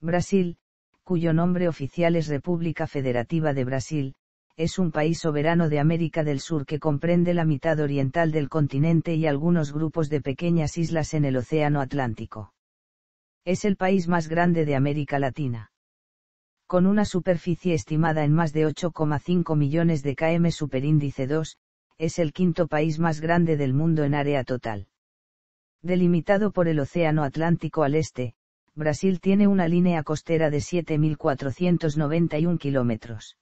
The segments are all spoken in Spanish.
Brasil, cuyo nombre oficial es República Federativa de Brasil, es un país soberano de América del Sur que comprende la mitad oriental del continente y algunos grupos de pequeñas islas en el Océano Atlántico. Es el país más grande de América Latina. Con una superficie estimada en más de 8,5 millones de km superíndice 2, es el quinto país más grande del mundo en área total. Delimitado por el Océano Atlántico al este, Brasil tiene una línea costera de 7.491 kilómetros.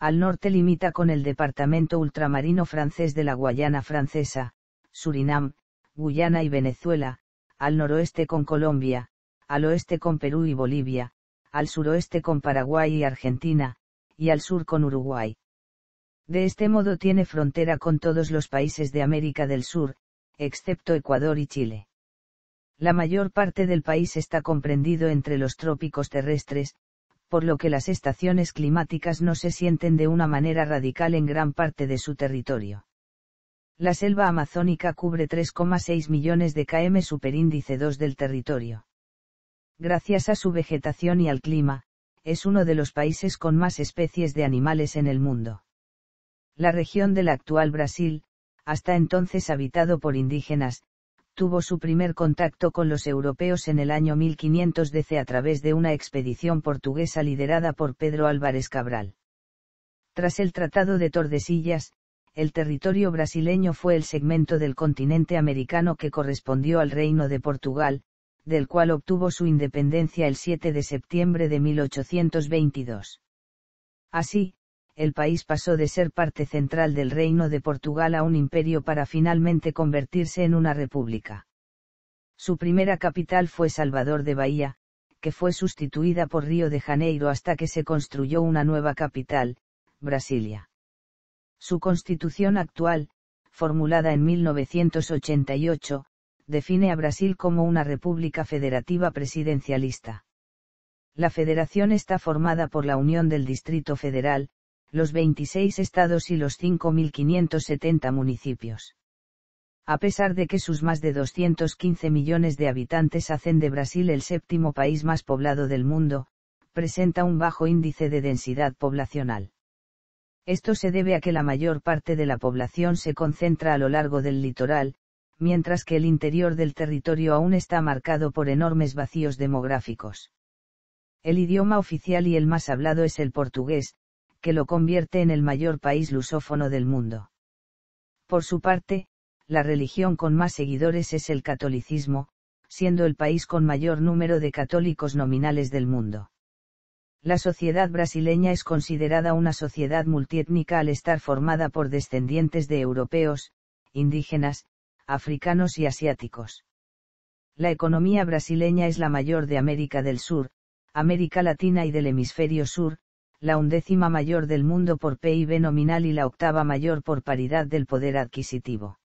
Al norte limita con el departamento ultramarino francés de la Guayana francesa, Surinam, Guyana y Venezuela, al noroeste con Colombia, al oeste con Perú y Bolivia, al suroeste con Paraguay y Argentina, y al sur con Uruguay. De este modo tiene frontera con todos los países de América del Sur, excepto Ecuador y Chile. La mayor parte del país está comprendido entre los trópicos terrestres, por lo que las estaciones climáticas no se sienten de una manera radical en gran parte de su territorio. La selva amazónica cubre 3,6 millones de km superíndice 2 del territorio. Gracias a su vegetación y al clima, es uno de los países con más especies de animales en el mundo. La región del actual Brasil, hasta entonces habitado por indígenas, tuvo su primer contacto con los europeos en el año d.C. a través de una expedición portuguesa liderada por Pedro Álvarez Cabral. Tras el Tratado de Tordesillas, el territorio brasileño fue el segmento del continente americano que correspondió al Reino de Portugal, del cual obtuvo su independencia el 7 de septiembre de 1822. Así, el país pasó de ser parte central del Reino de Portugal a un imperio para finalmente convertirse en una república. Su primera capital fue Salvador de Bahía, que fue sustituida por Río de Janeiro hasta que se construyó una nueva capital, Brasilia. Su constitución actual, formulada en 1988, define a Brasil como una república federativa presidencialista. La federación está formada por la unión del Distrito Federal, los 26 estados y los 5.570 municipios. A pesar de que sus más de 215 millones de habitantes hacen de Brasil el séptimo país más poblado del mundo, presenta un bajo índice de densidad poblacional. Esto se debe a que la mayor parte de la población se concentra a lo largo del litoral, mientras que el interior del territorio aún está marcado por enormes vacíos demográficos. El idioma oficial y el más hablado es el portugués, que lo convierte en el mayor país lusófono del mundo. Por su parte, la religión con más seguidores es el catolicismo, siendo el país con mayor número de católicos nominales del mundo. La sociedad brasileña es considerada una sociedad multiétnica al estar formada por descendientes de europeos, indígenas, africanos y asiáticos. La economía brasileña es la mayor de América del Sur, América Latina y del hemisferio sur, la undécima mayor del mundo por PIB nominal y la octava mayor por paridad del poder adquisitivo.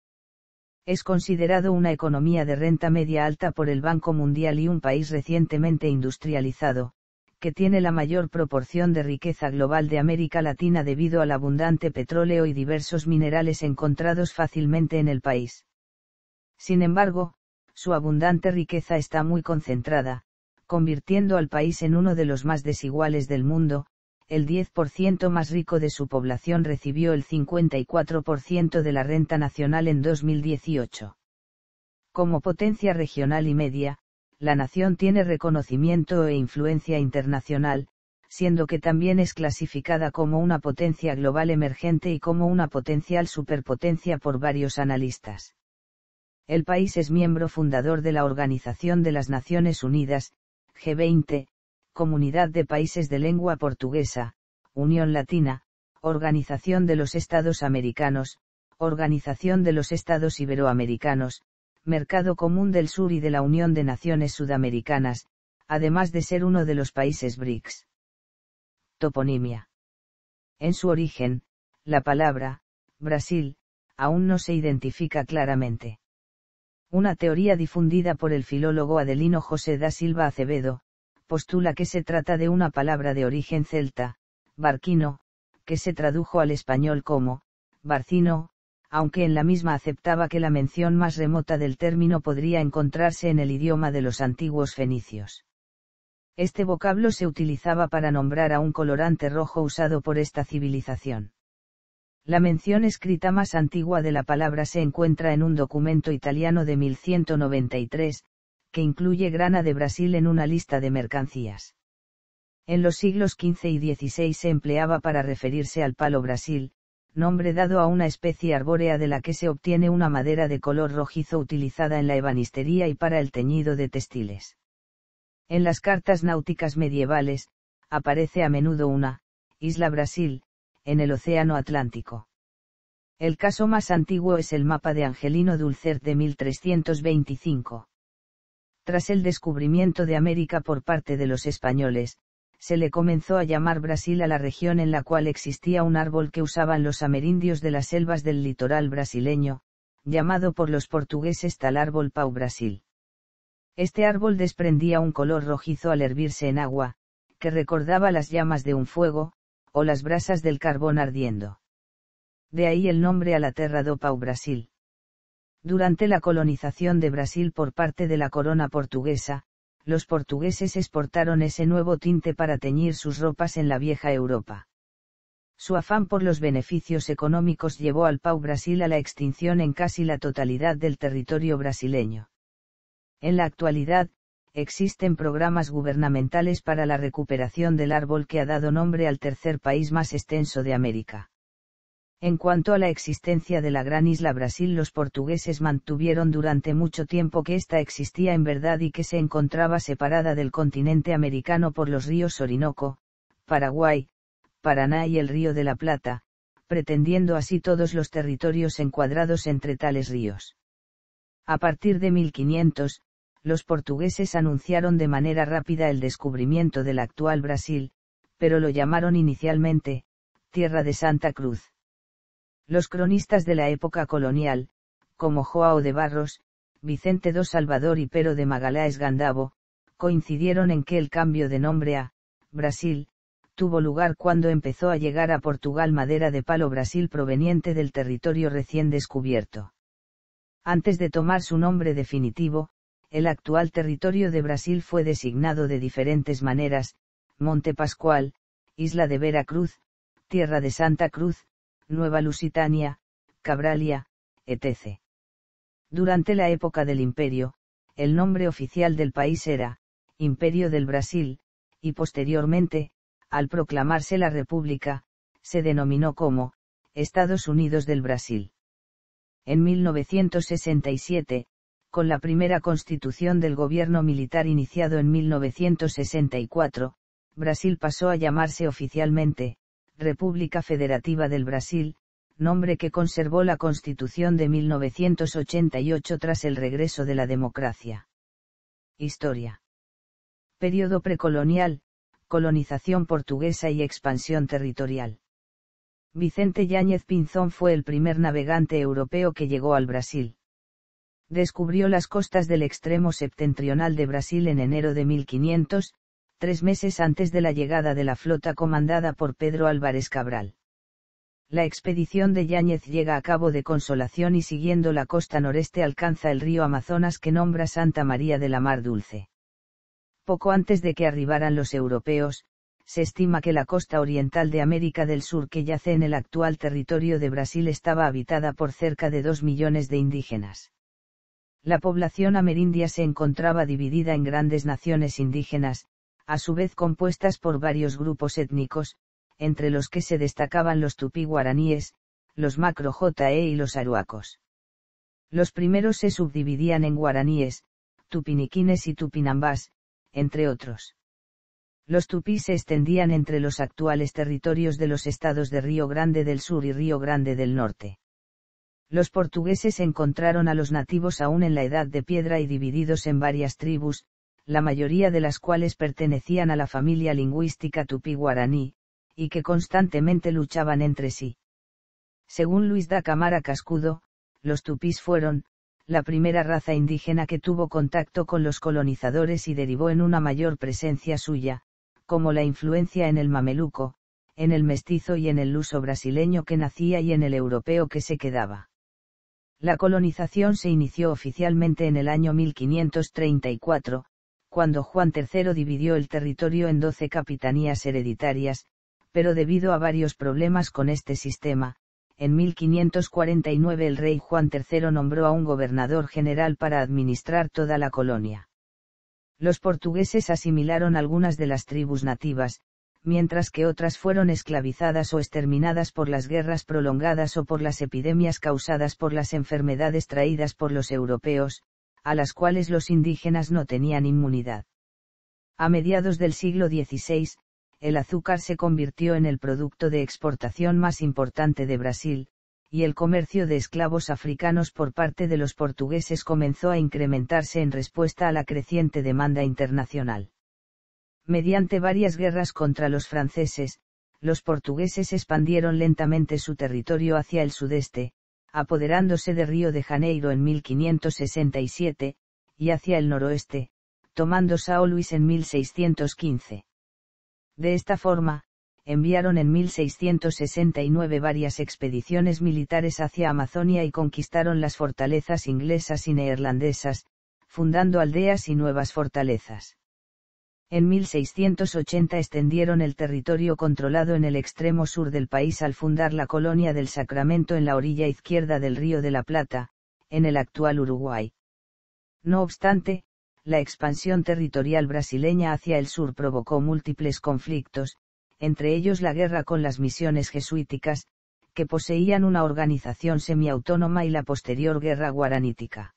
Es considerado una economía de renta media alta por el Banco Mundial y un país recientemente industrializado, que tiene la mayor proporción de riqueza global de América Latina debido al abundante petróleo y diversos minerales encontrados fácilmente en el país. Sin embargo, su abundante riqueza está muy concentrada, convirtiendo al país en uno de los más desiguales del mundo, el 10% más rico de su población recibió el 54% de la renta nacional en 2018. Como potencia regional y media, la nación tiene reconocimiento e influencia internacional, siendo que también es clasificada como una potencia global emergente y como una potencial superpotencia por varios analistas. El país es miembro fundador de la Organización de las Naciones Unidas, G20, Comunidad de Países de Lengua Portuguesa, Unión Latina, Organización de los Estados Americanos, Organización de los Estados Iberoamericanos, Mercado Común del Sur y de la Unión de Naciones Sudamericanas, además de ser uno de los países BRICS. Toponimia. En su origen, la palabra, Brasil, aún no se identifica claramente. Una teoría difundida por el filólogo Adelino José da Silva Acevedo, postula que se trata de una palabra de origen celta, barquino, que se tradujo al español como, barcino, aunque en la misma aceptaba que la mención más remota del término podría encontrarse en el idioma de los antiguos fenicios. Este vocablo se utilizaba para nombrar a un colorante rojo usado por esta civilización. La mención escrita más antigua de la palabra se encuentra en un documento italiano de 1193, que incluye grana de Brasil en una lista de mercancías. En los siglos XV y XVI se empleaba para referirse al palo Brasil, nombre dado a una especie arbórea de la que se obtiene una madera de color rojizo utilizada en la ebanistería y para el teñido de textiles. En las cartas náuticas medievales, aparece a menudo una, Isla Brasil, en el Océano Atlántico. El caso más antiguo es el mapa de Angelino Dulcert de 1325. Tras el descubrimiento de América por parte de los españoles, se le comenzó a llamar Brasil a la región en la cual existía un árbol que usaban los amerindios de las selvas del litoral brasileño, llamado por los portugueses tal árbol Pau Brasil. Este árbol desprendía un color rojizo al hervirse en agua, que recordaba las llamas de un fuego, o las brasas del carbón ardiendo. De ahí el nombre a la tierra do Pau Brasil. Durante la colonización de Brasil por parte de la corona portuguesa, los portugueses exportaron ese nuevo tinte para teñir sus ropas en la vieja Europa. Su afán por los beneficios económicos llevó al Pau Brasil a la extinción en casi la totalidad del territorio brasileño. En la actualidad, existen programas gubernamentales para la recuperación del árbol que ha dado nombre al tercer país más extenso de América. En cuanto a la existencia de la gran isla Brasil, los portugueses mantuvieron durante mucho tiempo que ésta existía en verdad y que se encontraba separada del continente americano por los ríos Orinoco, Paraguay, Paraná y el río de la Plata, pretendiendo así todos los territorios encuadrados entre tales ríos. A partir de 1500, los portugueses anunciaron de manera rápida el descubrimiento del actual Brasil, pero lo llamaron inicialmente, Tierra de Santa Cruz. Los cronistas de la época colonial, como Joao de Barros, Vicente do Salvador y Pero de Magaláes Gandavo, coincidieron en que el cambio de nombre a Brasil tuvo lugar cuando empezó a llegar a Portugal madera de palo Brasil proveniente del territorio recién descubierto. Antes de tomar su nombre definitivo, el actual territorio de Brasil fue designado de diferentes maneras, Monte Pascual, Isla de Veracruz, Tierra de Santa Cruz, Nueva Lusitania, Cabralia, etc. Durante la época del imperio, el nombre oficial del país era, Imperio del Brasil, y posteriormente, al proclamarse la República, se denominó como, Estados Unidos del Brasil. En 1967, con la primera constitución del gobierno militar iniciado en 1964, Brasil pasó a llamarse oficialmente, República Federativa del Brasil, nombre que conservó la Constitución de 1988 tras el regreso de la democracia. Historia. Período precolonial, colonización portuguesa y expansión territorial. Vicente Yáñez Pinzón fue el primer navegante europeo que llegó al Brasil. Descubrió las costas del extremo septentrional de Brasil en enero de 1500, tres meses antes de la llegada de la flota comandada por Pedro Álvarez Cabral. La expedición de Yáñez llega a Cabo de Consolación y siguiendo la costa noreste alcanza el río Amazonas que nombra Santa María de la Mar Dulce. Poco antes de que arribaran los europeos, se estima que la costa oriental de América del Sur que yace en el actual territorio de Brasil estaba habitada por cerca de dos millones de indígenas. La población amerindia se encontraba dividida en grandes naciones indígenas, a su vez compuestas por varios grupos étnicos, entre los que se destacaban los tupí-guaraníes, los macro-JE y los aruacos. Los primeros se subdividían en guaraníes, tupiniquines y tupinambás, entre otros. Los tupí se extendían entre los actuales territorios de los estados de Río Grande del Sur y Río Grande del Norte. Los portugueses encontraron a los nativos aún en la edad de piedra y divididos en varias tribus, la mayoría de las cuales pertenecían a la familia lingüística tupí-guaraní, y que constantemente luchaban entre sí. Según Luis da Camara Cascudo, los tupís fueron, la primera raza indígena que tuvo contacto con los colonizadores y derivó en una mayor presencia suya, como la influencia en el mameluco, en el mestizo y en el luso brasileño que nacía y en el europeo que se quedaba. La colonización se inició oficialmente en el año 1534, cuando Juan III dividió el territorio en doce capitanías hereditarias, pero debido a varios problemas con este sistema, en 1549 el rey Juan III nombró a un gobernador general para administrar toda la colonia. Los portugueses asimilaron algunas de las tribus nativas, mientras que otras fueron esclavizadas o exterminadas por las guerras prolongadas o por las epidemias causadas por las enfermedades traídas por los europeos, a las cuales los indígenas no tenían inmunidad. A mediados del siglo XVI, el azúcar se convirtió en el producto de exportación más importante de Brasil, y el comercio de esclavos africanos por parte de los portugueses comenzó a incrementarse en respuesta a la creciente demanda internacional. Mediante varias guerras contra los franceses, los portugueses expandieron lentamente su territorio hacia el sudeste, apoderándose de Río de Janeiro en 1567, y hacia el noroeste, tomando Sao Luis en 1615. De esta forma, enviaron en 1669 varias expediciones militares hacia Amazonia y conquistaron las fortalezas inglesas y neerlandesas, fundando aldeas y nuevas fortalezas en 1680 extendieron el territorio controlado en el extremo sur del país al fundar la colonia del Sacramento en la orilla izquierda del río de la Plata, en el actual Uruguay. No obstante, la expansión territorial brasileña hacia el sur provocó múltiples conflictos, entre ellos la guerra con las misiones jesuíticas, que poseían una organización semiautónoma y la posterior guerra guaranítica.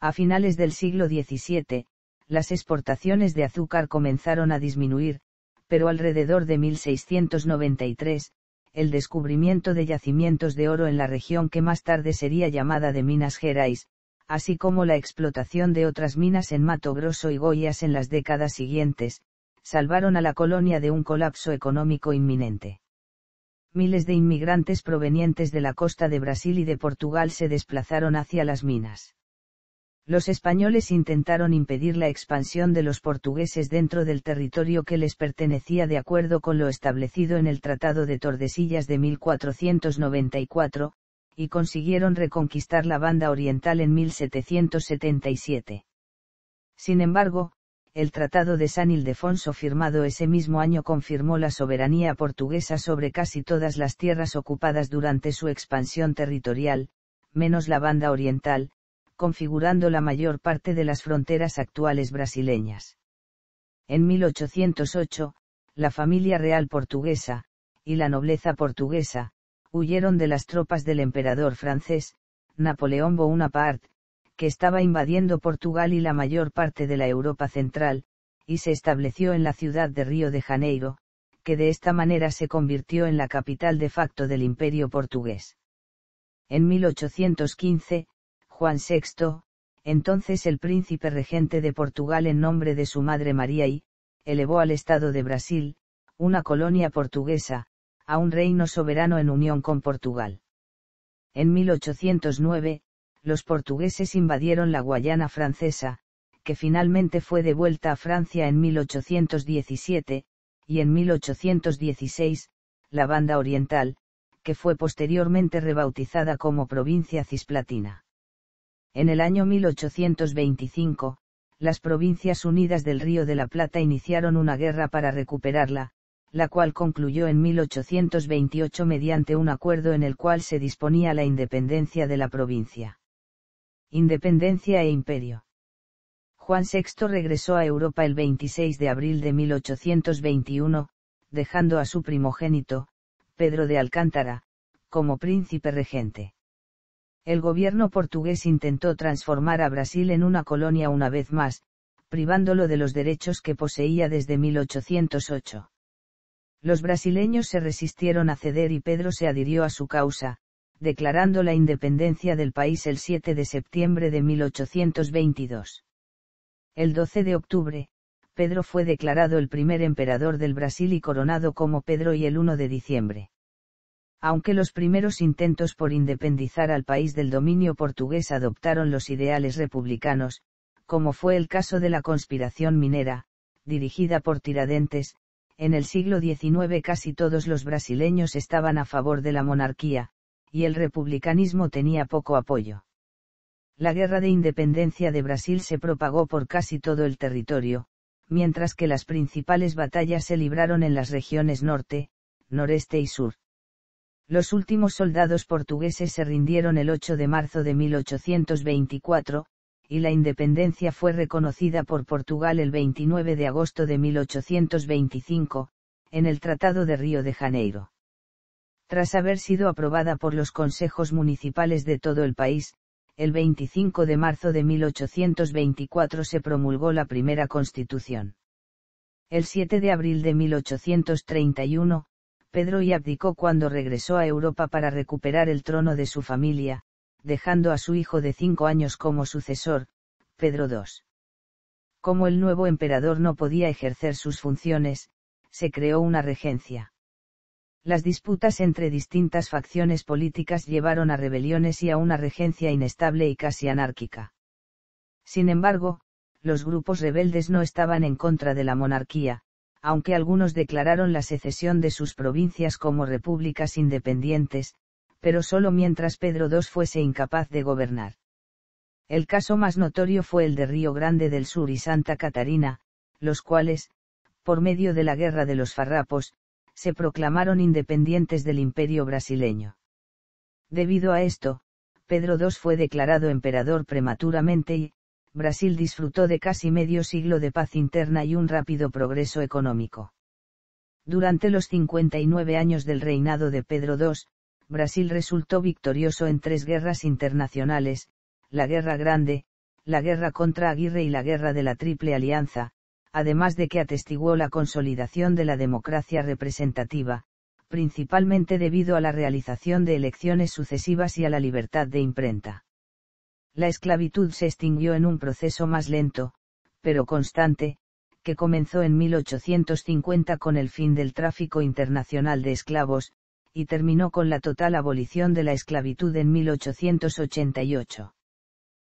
A finales del siglo XVII, las exportaciones de azúcar comenzaron a disminuir, pero alrededor de 1693, el descubrimiento de yacimientos de oro en la región que más tarde sería llamada de Minas Gerais, así como la explotación de otras minas en Mato Grosso y Goiás en las décadas siguientes, salvaron a la colonia de un colapso económico inminente. Miles de inmigrantes provenientes de la costa de Brasil y de Portugal se desplazaron hacia las minas los españoles intentaron impedir la expansión de los portugueses dentro del territorio que les pertenecía de acuerdo con lo establecido en el Tratado de Tordesillas de 1494, y consiguieron reconquistar la banda oriental en 1777. Sin embargo, el Tratado de San Ildefonso firmado ese mismo año confirmó la soberanía portuguesa sobre casi todas las tierras ocupadas durante su expansión territorial, menos la banda oriental, configurando la mayor parte de las fronteras actuales brasileñas. En 1808, la familia real portuguesa, y la nobleza portuguesa, huyeron de las tropas del emperador francés, Napoleón Bonaparte, que estaba invadiendo Portugal y la mayor parte de la Europa central, y se estableció en la ciudad de Río de Janeiro, que de esta manera se convirtió en la capital de facto del imperio portugués. En 1815, Juan VI, entonces el príncipe regente de Portugal en nombre de su madre María y, elevó al Estado de Brasil, una colonia portuguesa, a un reino soberano en unión con Portugal. En 1809, los portugueses invadieron la Guayana francesa, que finalmente fue devuelta a Francia en 1817, y en 1816, la Banda Oriental, que fue posteriormente rebautizada como provincia cisplatina. En el año 1825, las Provincias Unidas del Río de la Plata iniciaron una guerra para recuperarla, la cual concluyó en 1828 mediante un acuerdo en el cual se disponía la independencia de la provincia. Independencia e imperio. Juan VI regresó a Europa el 26 de abril de 1821, dejando a su primogénito, Pedro de Alcántara, como príncipe regente el gobierno portugués intentó transformar a Brasil en una colonia una vez más, privándolo de los derechos que poseía desde 1808. Los brasileños se resistieron a ceder y Pedro se adhirió a su causa, declarando la independencia del país el 7 de septiembre de 1822. El 12 de octubre, Pedro fue declarado el primer emperador del Brasil y coronado como Pedro y el 1 de diciembre aunque los primeros intentos por independizar al país del dominio portugués adoptaron los ideales republicanos, como fue el caso de la conspiración minera, dirigida por Tiradentes, en el siglo XIX casi todos los brasileños estaban a favor de la monarquía, y el republicanismo tenía poco apoyo. La guerra de independencia de Brasil se propagó por casi todo el territorio, mientras que las principales batallas se libraron en las regiones norte, noreste y sur los últimos soldados portugueses se rindieron el 8 de marzo de 1824, y la independencia fue reconocida por Portugal el 29 de agosto de 1825, en el Tratado de Río de Janeiro. Tras haber sido aprobada por los consejos municipales de todo el país, el 25 de marzo de 1824 se promulgó la primera constitución. El 7 de abril de 1831, Pedro y abdicó cuando regresó a Europa para recuperar el trono de su familia, dejando a su hijo de cinco años como sucesor, Pedro II. Como el nuevo emperador no podía ejercer sus funciones, se creó una regencia. Las disputas entre distintas facciones políticas llevaron a rebeliones y a una regencia inestable y casi anárquica. Sin embargo, los grupos rebeldes no estaban en contra de la monarquía, aunque algunos declararon la secesión de sus provincias como repúblicas independientes, pero solo mientras Pedro II fuese incapaz de gobernar. El caso más notorio fue el de Río Grande del Sur y Santa Catarina, los cuales, por medio de la Guerra de los Farrapos, se proclamaron independientes del imperio brasileño. Debido a esto, Pedro II fue declarado emperador prematuramente y, Brasil disfrutó de casi medio siglo de paz interna y un rápido progreso económico. Durante los 59 años del reinado de Pedro II, Brasil resultó victorioso en tres guerras internacionales, la Guerra Grande, la guerra contra Aguirre y la guerra de la Triple Alianza, además de que atestiguó la consolidación de la democracia representativa, principalmente debido a la realización de elecciones sucesivas y a la libertad de imprenta la esclavitud se extinguió en un proceso más lento, pero constante, que comenzó en 1850 con el fin del tráfico internacional de esclavos, y terminó con la total abolición de la esclavitud en 1888.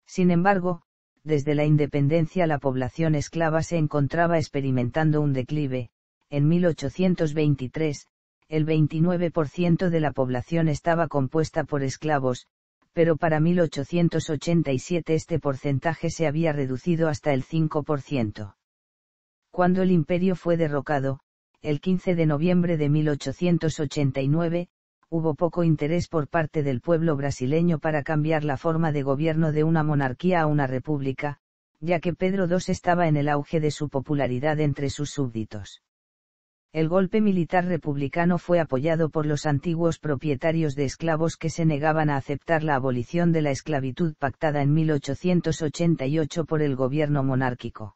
Sin embargo, desde la independencia la población esclava se encontraba experimentando un declive, en 1823, el 29% de la población estaba compuesta por esclavos, pero para 1887 este porcentaje se había reducido hasta el 5%. Cuando el imperio fue derrocado, el 15 de noviembre de 1889, hubo poco interés por parte del pueblo brasileño para cambiar la forma de gobierno de una monarquía a una república, ya que Pedro II estaba en el auge de su popularidad entre sus súbditos el golpe militar republicano fue apoyado por los antiguos propietarios de esclavos que se negaban a aceptar la abolición de la esclavitud pactada en 1888 por el gobierno monárquico.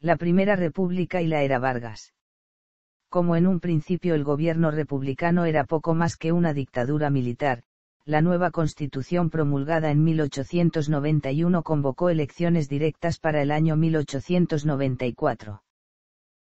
La Primera República y la era Vargas. Como en un principio el gobierno republicano era poco más que una dictadura militar, la nueva constitución promulgada en 1891 convocó elecciones directas para el año 1894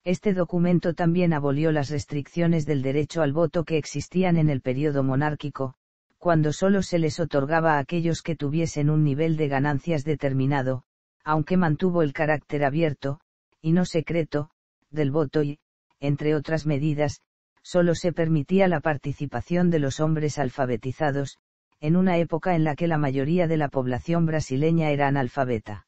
este documento también abolió las restricciones del derecho al voto que existían en el periodo monárquico, cuando solo se les otorgaba a aquellos que tuviesen un nivel de ganancias determinado, aunque mantuvo el carácter abierto, y no secreto, del voto y, entre otras medidas, solo se permitía la participación de los hombres alfabetizados, en una época en la que la mayoría de la población brasileña era analfabeta.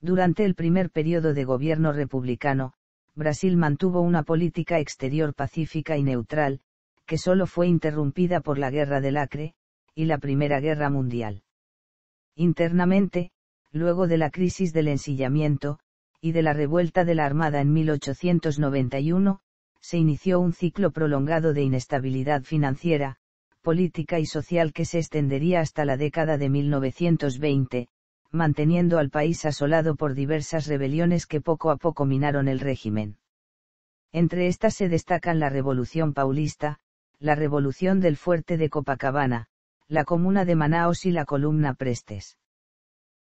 Durante el primer periodo de gobierno republicano, Brasil mantuvo una política exterior pacífica y neutral, que solo fue interrumpida por la Guerra del Acre, y la Primera Guerra Mundial. Internamente, luego de la crisis del ensillamiento, y de la revuelta de la Armada en 1891, se inició un ciclo prolongado de inestabilidad financiera, política y social que se extendería hasta la década de 1920, manteniendo al país asolado por diversas rebeliones que poco a poco minaron el régimen. Entre estas se destacan la Revolución Paulista, la Revolución del Fuerte de Copacabana, la Comuna de Manaos y la Columna Prestes.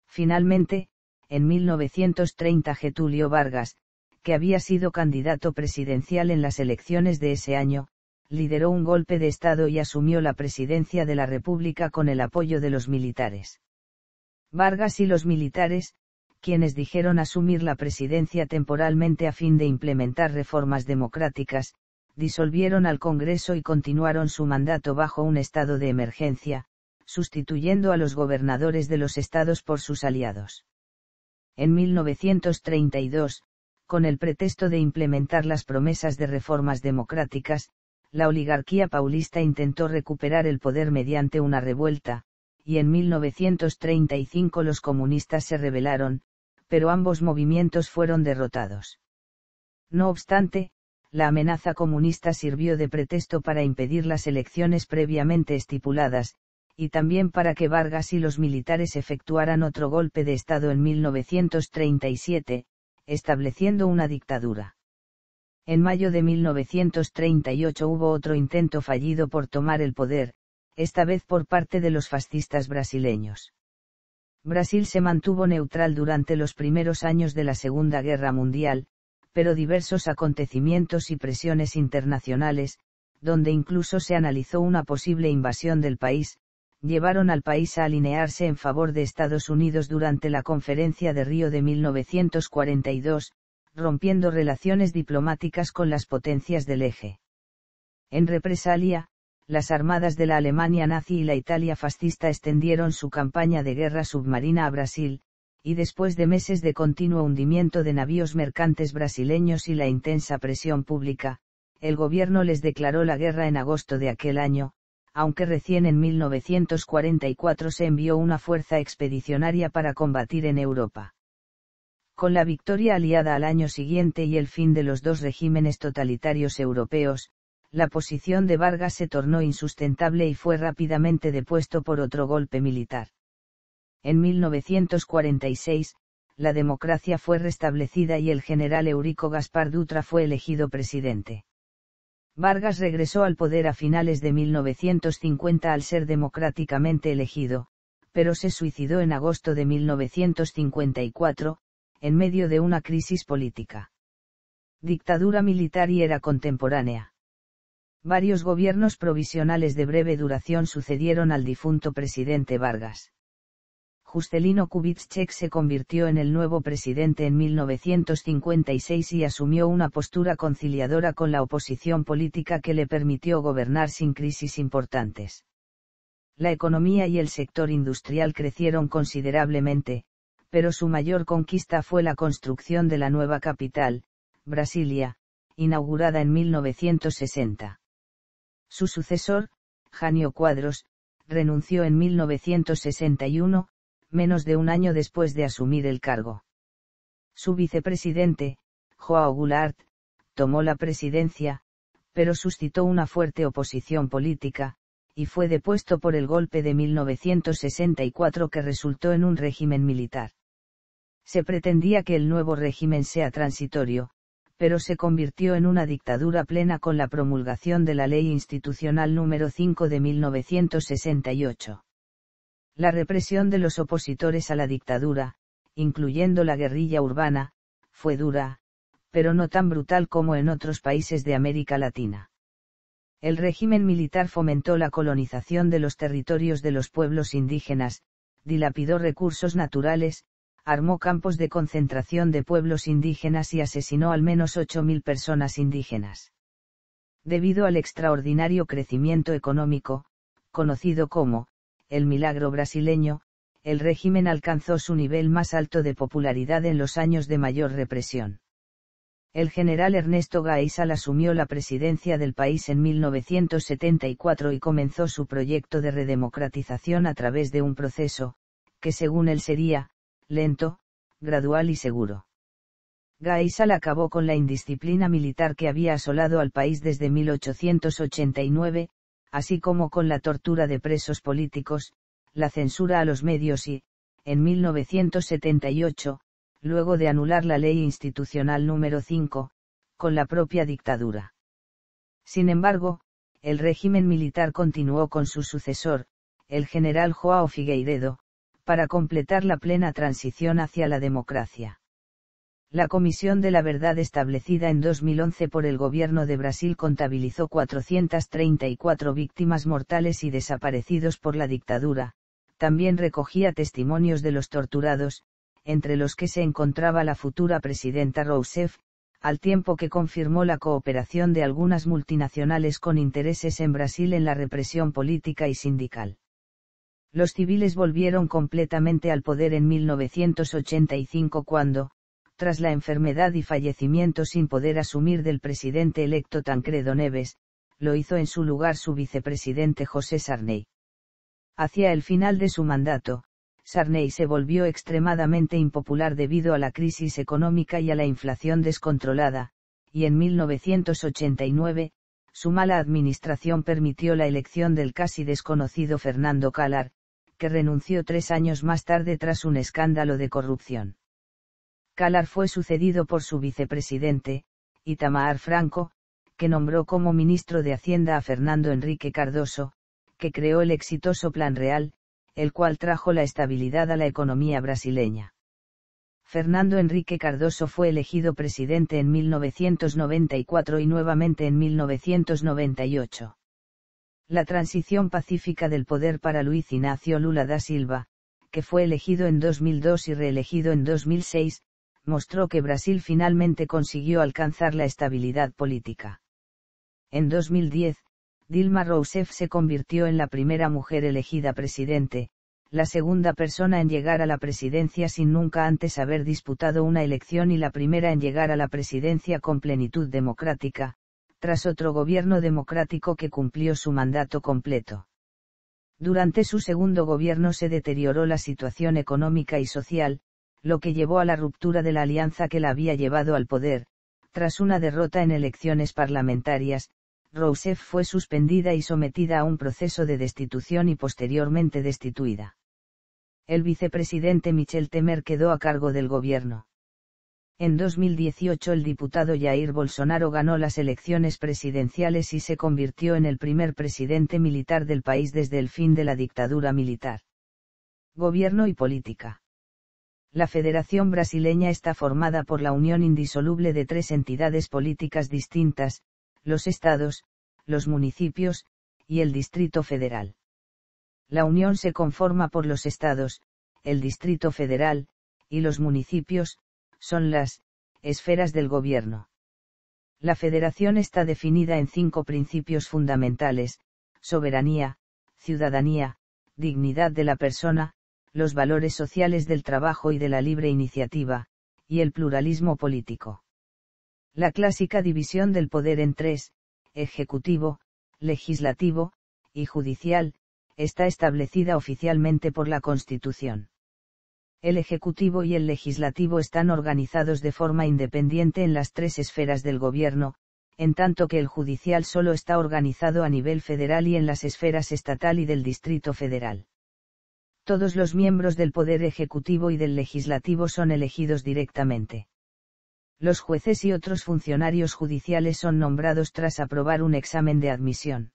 Finalmente, en 1930 Getulio Vargas, que había sido candidato presidencial en las elecciones de ese año, lideró un golpe de Estado y asumió la presidencia de la República con el apoyo de los militares. Vargas y los militares, quienes dijeron asumir la presidencia temporalmente a fin de implementar reformas democráticas, disolvieron al Congreso y continuaron su mandato bajo un estado de emergencia, sustituyendo a los gobernadores de los estados por sus aliados. En 1932, con el pretexto de implementar las promesas de reformas democráticas, la oligarquía paulista intentó recuperar el poder mediante una revuelta, y en 1935 los comunistas se rebelaron, pero ambos movimientos fueron derrotados. No obstante, la amenaza comunista sirvió de pretexto para impedir las elecciones previamente estipuladas, y también para que Vargas y los militares efectuaran otro golpe de Estado en 1937, estableciendo una dictadura. En mayo de 1938 hubo otro intento fallido por tomar el poder, esta vez por parte de los fascistas brasileños. Brasil se mantuvo neutral durante los primeros años de la Segunda Guerra Mundial, pero diversos acontecimientos y presiones internacionales, donde incluso se analizó una posible invasión del país, llevaron al país a alinearse en favor de Estados Unidos durante la Conferencia de Río de 1942, rompiendo relaciones diplomáticas con las potencias del eje. En represalia, las armadas de la Alemania nazi y la Italia fascista extendieron su campaña de guerra submarina a Brasil, y después de meses de continuo hundimiento de navíos mercantes brasileños y la intensa presión pública, el gobierno les declaró la guerra en agosto de aquel año, aunque recién en 1944 se envió una fuerza expedicionaria para combatir en Europa. Con la victoria aliada al año siguiente y el fin de los dos regímenes totalitarios europeos, la posición de Vargas se tornó insustentable y fue rápidamente depuesto por otro golpe militar. En 1946, la democracia fue restablecida y el general Eurico Gaspar Dutra fue elegido presidente. Vargas regresó al poder a finales de 1950 al ser democráticamente elegido, pero se suicidó en agosto de 1954, en medio de una crisis política. Dictadura militar y era contemporánea varios gobiernos provisionales de breve duración sucedieron al difunto presidente Vargas. Justelino Kubitschek se convirtió en el nuevo presidente en 1956 y asumió una postura conciliadora con la oposición política que le permitió gobernar sin crisis importantes. La economía y el sector industrial crecieron considerablemente, pero su mayor conquista fue la construcción de la nueva capital, Brasilia, inaugurada en 1960. Su sucesor, Janio Cuadros, renunció en 1961, menos de un año después de asumir el cargo. Su vicepresidente, Joao Goulart, tomó la presidencia, pero suscitó una fuerte oposición política, y fue depuesto por el golpe de 1964 que resultó en un régimen militar. Se pretendía que el nuevo régimen sea transitorio, pero se convirtió en una dictadura plena con la promulgación de la Ley Institucional número 5 de 1968. La represión de los opositores a la dictadura, incluyendo la guerrilla urbana, fue dura, pero no tan brutal como en otros países de América Latina. El régimen militar fomentó la colonización de los territorios de los pueblos indígenas, dilapidó recursos naturales, armó campos de concentración de pueblos indígenas y asesinó al menos 8.000 personas indígenas. Debido al extraordinario crecimiento económico, conocido como, el milagro brasileño, el régimen alcanzó su nivel más alto de popularidad en los años de mayor represión. El general Ernesto Gaisal asumió la presidencia del país en 1974 y comenzó su proyecto de redemocratización a través de un proceso, que según él sería, lento, gradual y seguro. Gaisal acabó con la indisciplina militar que había asolado al país desde 1889, así como con la tortura de presos políticos, la censura a los medios y, en 1978, luego de anular la ley institucional número 5, con la propia dictadura. Sin embargo, el régimen militar continuó con su sucesor, el general Joao Figueiredo, para completar la plena transición hacia la democracia. La Comisión de la Verdad establecida en 2011 por el Gobierno de Brasil contabilizó 434 víctimas mortales y desaparecidos por la dictadura, también recogía testimonios de los torturados, entre los que se encontraba la futura presidenta Rousseff, al tiempo que confirmó la cooperación de algunas multinacionales con intereses en Brasil en la represión política y sindical. Los civiles volvieron completamente al poder en 1985 cuando, tras la enfermedad y fallecimiento sin poder asumir del presidente electo Tancredo Neves, lo hizo en su lugar su vicepresidente José Sarney. Hacia el final de su mandato, Sarney se volvió extremadamente impopular debido a la crisis económica y a la inflación descontrolada, y en 1989, su mala administración permitió la elección del casi desconocido Fernando Calar, que renunció tres años más tarde tras un escándalo de corrupción. Calar fue sucedido por su vicepresidente, Itamar Franco, que nombró como ministro de Hacienda a Fernando Enrique Cardoso, que creó el exitoso Plan Real, el cual trajo la estabilidad a la economía brasileña. Fernando Enrique Cardoso fue elegido presidente en 1994 y nuevamente en 1998 la transición pacífica del poder para Luis Ignacio Lula da Silva, que fue elegido en 2002 y reelegido en 2006, mostró que Brasil finalmente consiguió alcanzar la estabilidad política. En 2010, Dilma Rousseff se convirtió en la primera mujer elegida presidente, la segunda persona en llegar a la presidencia sin nunca antes haber disputado una elección y la primera en llegar a la presidencia con plenitud democrática, tras otro gobierno democrático que cumplió su mandato completo. Durante su segundo gobierno se deterioró la situación económica y social, lo que llevó a la ruptura de la alianza que la había llevado al poder, tras una derrota en elecciones parlamentarias, Rousseff fue suspendida y sometida a un proceso de destitución y posteriormente destituida. El vicepresidente Michel Temer quedó a cargo del gobierno. En 2018 el diputado Jair Bolsonaro ganó las elecciones presidenciales y se convirtió en el primer presidente militar del país desde el fin de la dictadura militar. Gobierno y política. La Federación Brasileña está formada por la unión indisoluble de tres entidades políticas distintas, los estados, los municipios, y el Distrito Federal. La unión se conforma por los estados, el Distrito Federal, y los municipios, son las esferas del gobierno. La federación está definida en cinco principios fundamentales, soberanía, ciudadanía, dignidad de la persona, los valores sociales del trabajo y de la libre iniciativa, y el pluralismo político. La clásica división del poder en tres, ejecutivo, legislativo, y judicial, está establecida oficialmente por la Constitución. El Ejecutivo y el Legislativo están organizados de forma independiente en las tres esferas del Gobierno, en tanto que el Judicial solo está organizado a nivel federal y en las esferas estatal y del Distrito Federal. Todos los miembros del Poder Ejecutivo y del Legislativo son elegidos directamente. Los jueces y otros funcionarios judiciales son nombrados tras aprobar un examen de admisión.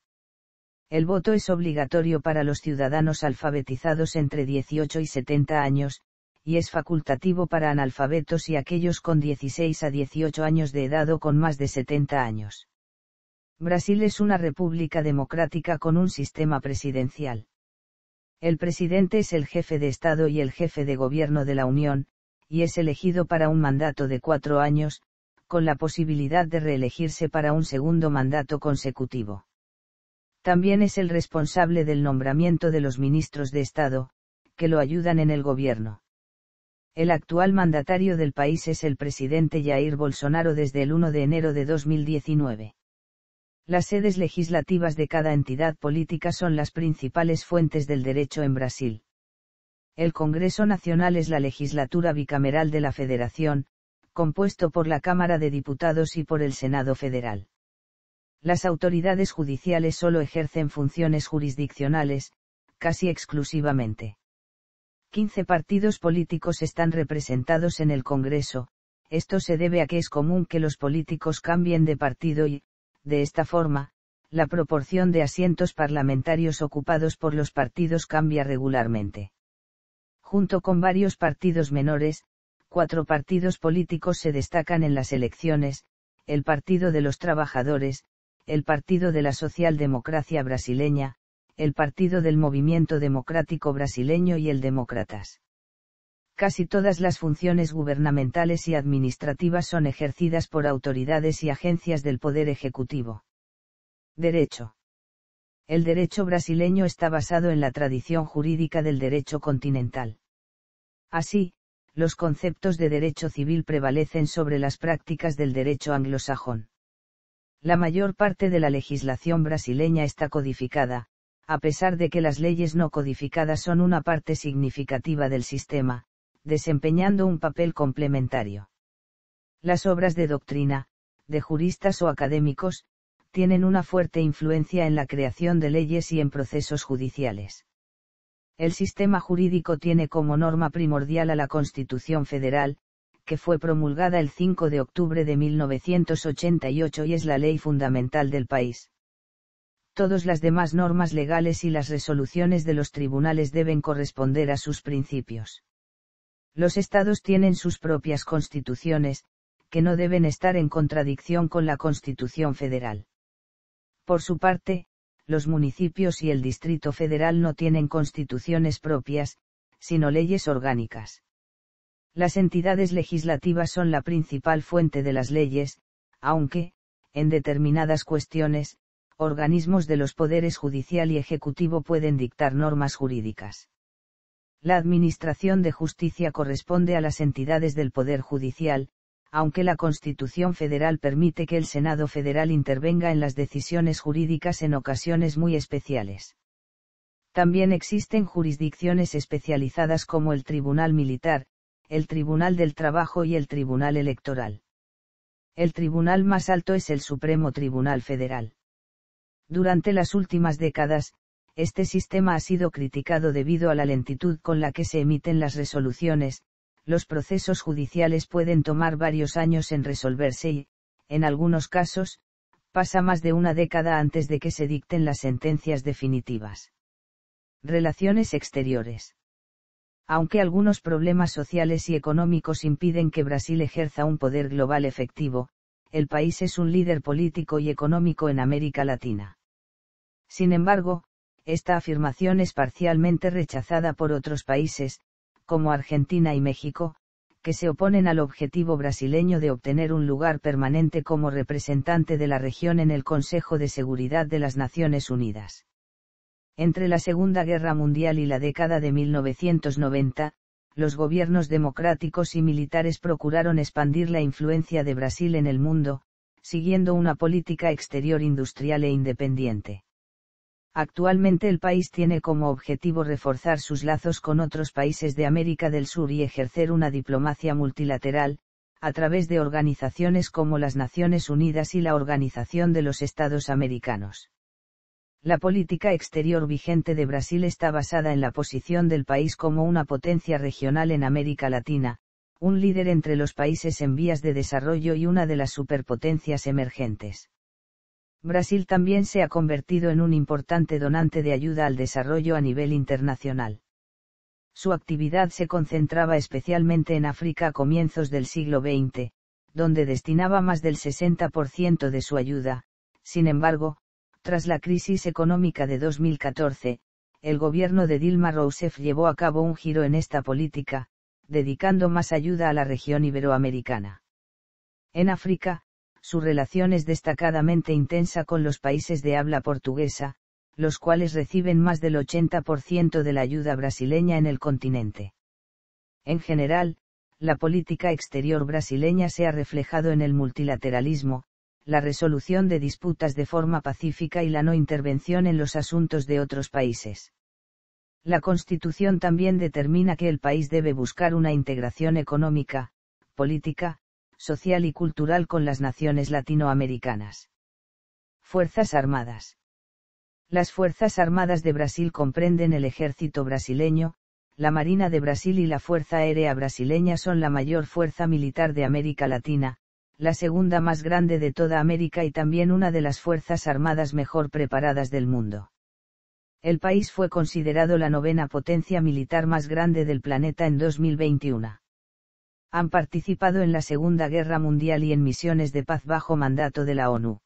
El voto es obligatorio para los ciudadanos alfabetizados entre 18 y 70 años, y es facultativo para analfabetos y aquellos con 16 a 18 años de edad o con más de 70 años. Brasil es una república democrática con un sistema presidencial. El presidente es el jefe de Estado y el jefe de gobierno de la Unión, y es elegido para un mandato de cuatro años, con la posibilidad de reelegirse para un segundo mandato consecutivo. También es el responsable del nombramiento de los ministros de Estado, que lo ayudan en el gobierno. El actual mandatario del país es el presidente Jair Bolsonaro desde el 1 de enero de 2019. Las sedes legislativas de cada entidad política son las principales fuentes del derecho en Brasil. El Congreso Nacional es la legislatura bicameral de la Federación, compuesto por la Cámara de Diputados y por el Senado Federal. Las autoridades judiciales solo ejercen funciones jurisdiccionales, casi exclusivamente 15 partidos políticos están representados en el Congreso, esto se debe a que es común que los políticos cambien de partido y, de esta forma, la proporción de asientos parlamentarios ocupados por los partidos cambia regularmente. Junto con varios partidos menores, cuatro partidos políticos se destacan en las elecciones, el Partido de los Trabajadores, el Partido de la Socialdemocracia Brasileña, el Partido del Movimiento Democrático Brasileño y el Demócratas. Casi todas las funciones gubernamentales y administrativas son ejercidas por autoridades y agencias del Poder Ejecutivo. Derecho. El derecho brasileño está basado en la tradición jurídica del derecho continental. Así, los conceptos de derecho civil prevalecen sobre las prácticas del derecho anglosajón. La mayor parte de la legislación brasileña está codificada, a pesar de que las leyes no codificadas son una parte significativa del sistema, desempeñando un papel complementario. Las obras de doctrina, de juristas o académicos, tienen una fuerte influencia en la creación de leyes y en procesos judiciales. El sistema jurídico tiene como norma primordial a la Constitución Federal, que fue promulgada el 5 de octubre de 1988 y es la ley fundamental del país todas las demás normas legales y las resoluciones de los tribunales deben corresponder a sus principios. Los estados tienen sus propias constituciones, que no deben estar en contradicción con la Constitución federal. Por su parte, los municipios y el Distrito Federal no tienen constituciones propias, sino leyes orgánicas. Las entidades legislativas son la principal fuente de las leyes, aunque, en determinadas cuestiones, organismos de los poderes judicial y ejecutivo pueden dictar normas jurídicas. La Administración de Justicia corresponde a las entidades del Poder Judicial, aunque la Constitución Federal permite que el Senado Federal intervenga en las decisiones jurídicas en ocasiones muy especiales. También existen jurisdicciones especializadas como el Tribunal Militar, el Tribunal del Trabajo y el Tribunal Electoral. El tribunal más alto es el Supremo Tribunal Federal. Durante las últimas décadas, este sistema ha sido criticado debido a la lentitud con la que se emiten las resoluciones, los procesos judiciales pueden tomar varios años en resolverse y, en algunos casos, pasa más de una década antes de que se dicten las sentencias definitivas. Relaciones exteriores. Aunque algunos problemas sociales y económicos impiden que Brasil ejerza un poder global efectivo, el país es un líder político y económico en América Latina. Sin embargo, esta afirmación es parcialmente rechazada por otros países, como Argentina y México, que se oponen al objetivo brasileño de obtener un lugar permanente como representante de la región en el Consejo de Seguridad de las Naciones Unidas. Entre la Segunda Guerra Mundial y la década de 1990, los gobiernos democráticos y militares procuraron expandir la influencia de Brasil en el mundo, siguiendo una política exterior industrial e independiente. Actualmente el país tiene como objetivo reforzar sus lazos con otros países de América del Sur y ejercer una diplomacia multilateral, a través de organizaciones como las Naciones Unidas y la Organización de los Estados Americanos. La política exterior vigente de Brasil está basada en la posición del país como una potencia regional en América Latina, un líder entre los países en vías de desarrollo y una de las superpotencias emergentes. Brasil también se ha convertido en un importante donante de ayuda al desarrollo a nivel internacional. Su actividad se concentraba especialmente en África a comienzos del siglo XX, donde destinaba más del 60% de su ayuda. Sin embargo, tras la crisis económica de 2014, el gobierno de Dilma Rousseff llevó a cabo un giro en esta política, dedicando más ayuda a la región iberoamericana. En África, su relación es destacadamente intensa con los países de habla portuguesa, los cuales reciben más del 80% de la ayuda brasileña en el continente. En general, la política exterior brasileña se ha reflejado en el multilateralismo, la resolución de disputas de forma pacífica y la no intervención en los asuntos de otros países. La Constitución también determina que el país debe buscar una integración económica, política, social y cultural con las naciones latinoamericanas. Fuerzas Armadas. Las Fuerzas Armadas de Brasil comprenden el ejército brasileño, la Marina de Brasil y la Fuerza Aérea Brasileña son la mayor fuerza militar de América Latina, la segunda más grande de toda América y también una de las Fuerzas Armadas mejor preparadas del mundo. El país fue considerado la novena potencia militar más grande del planeta en 2021 han participado en la Segunda Guerra Mundial y en misiones de paz bajo mandato de la ONU.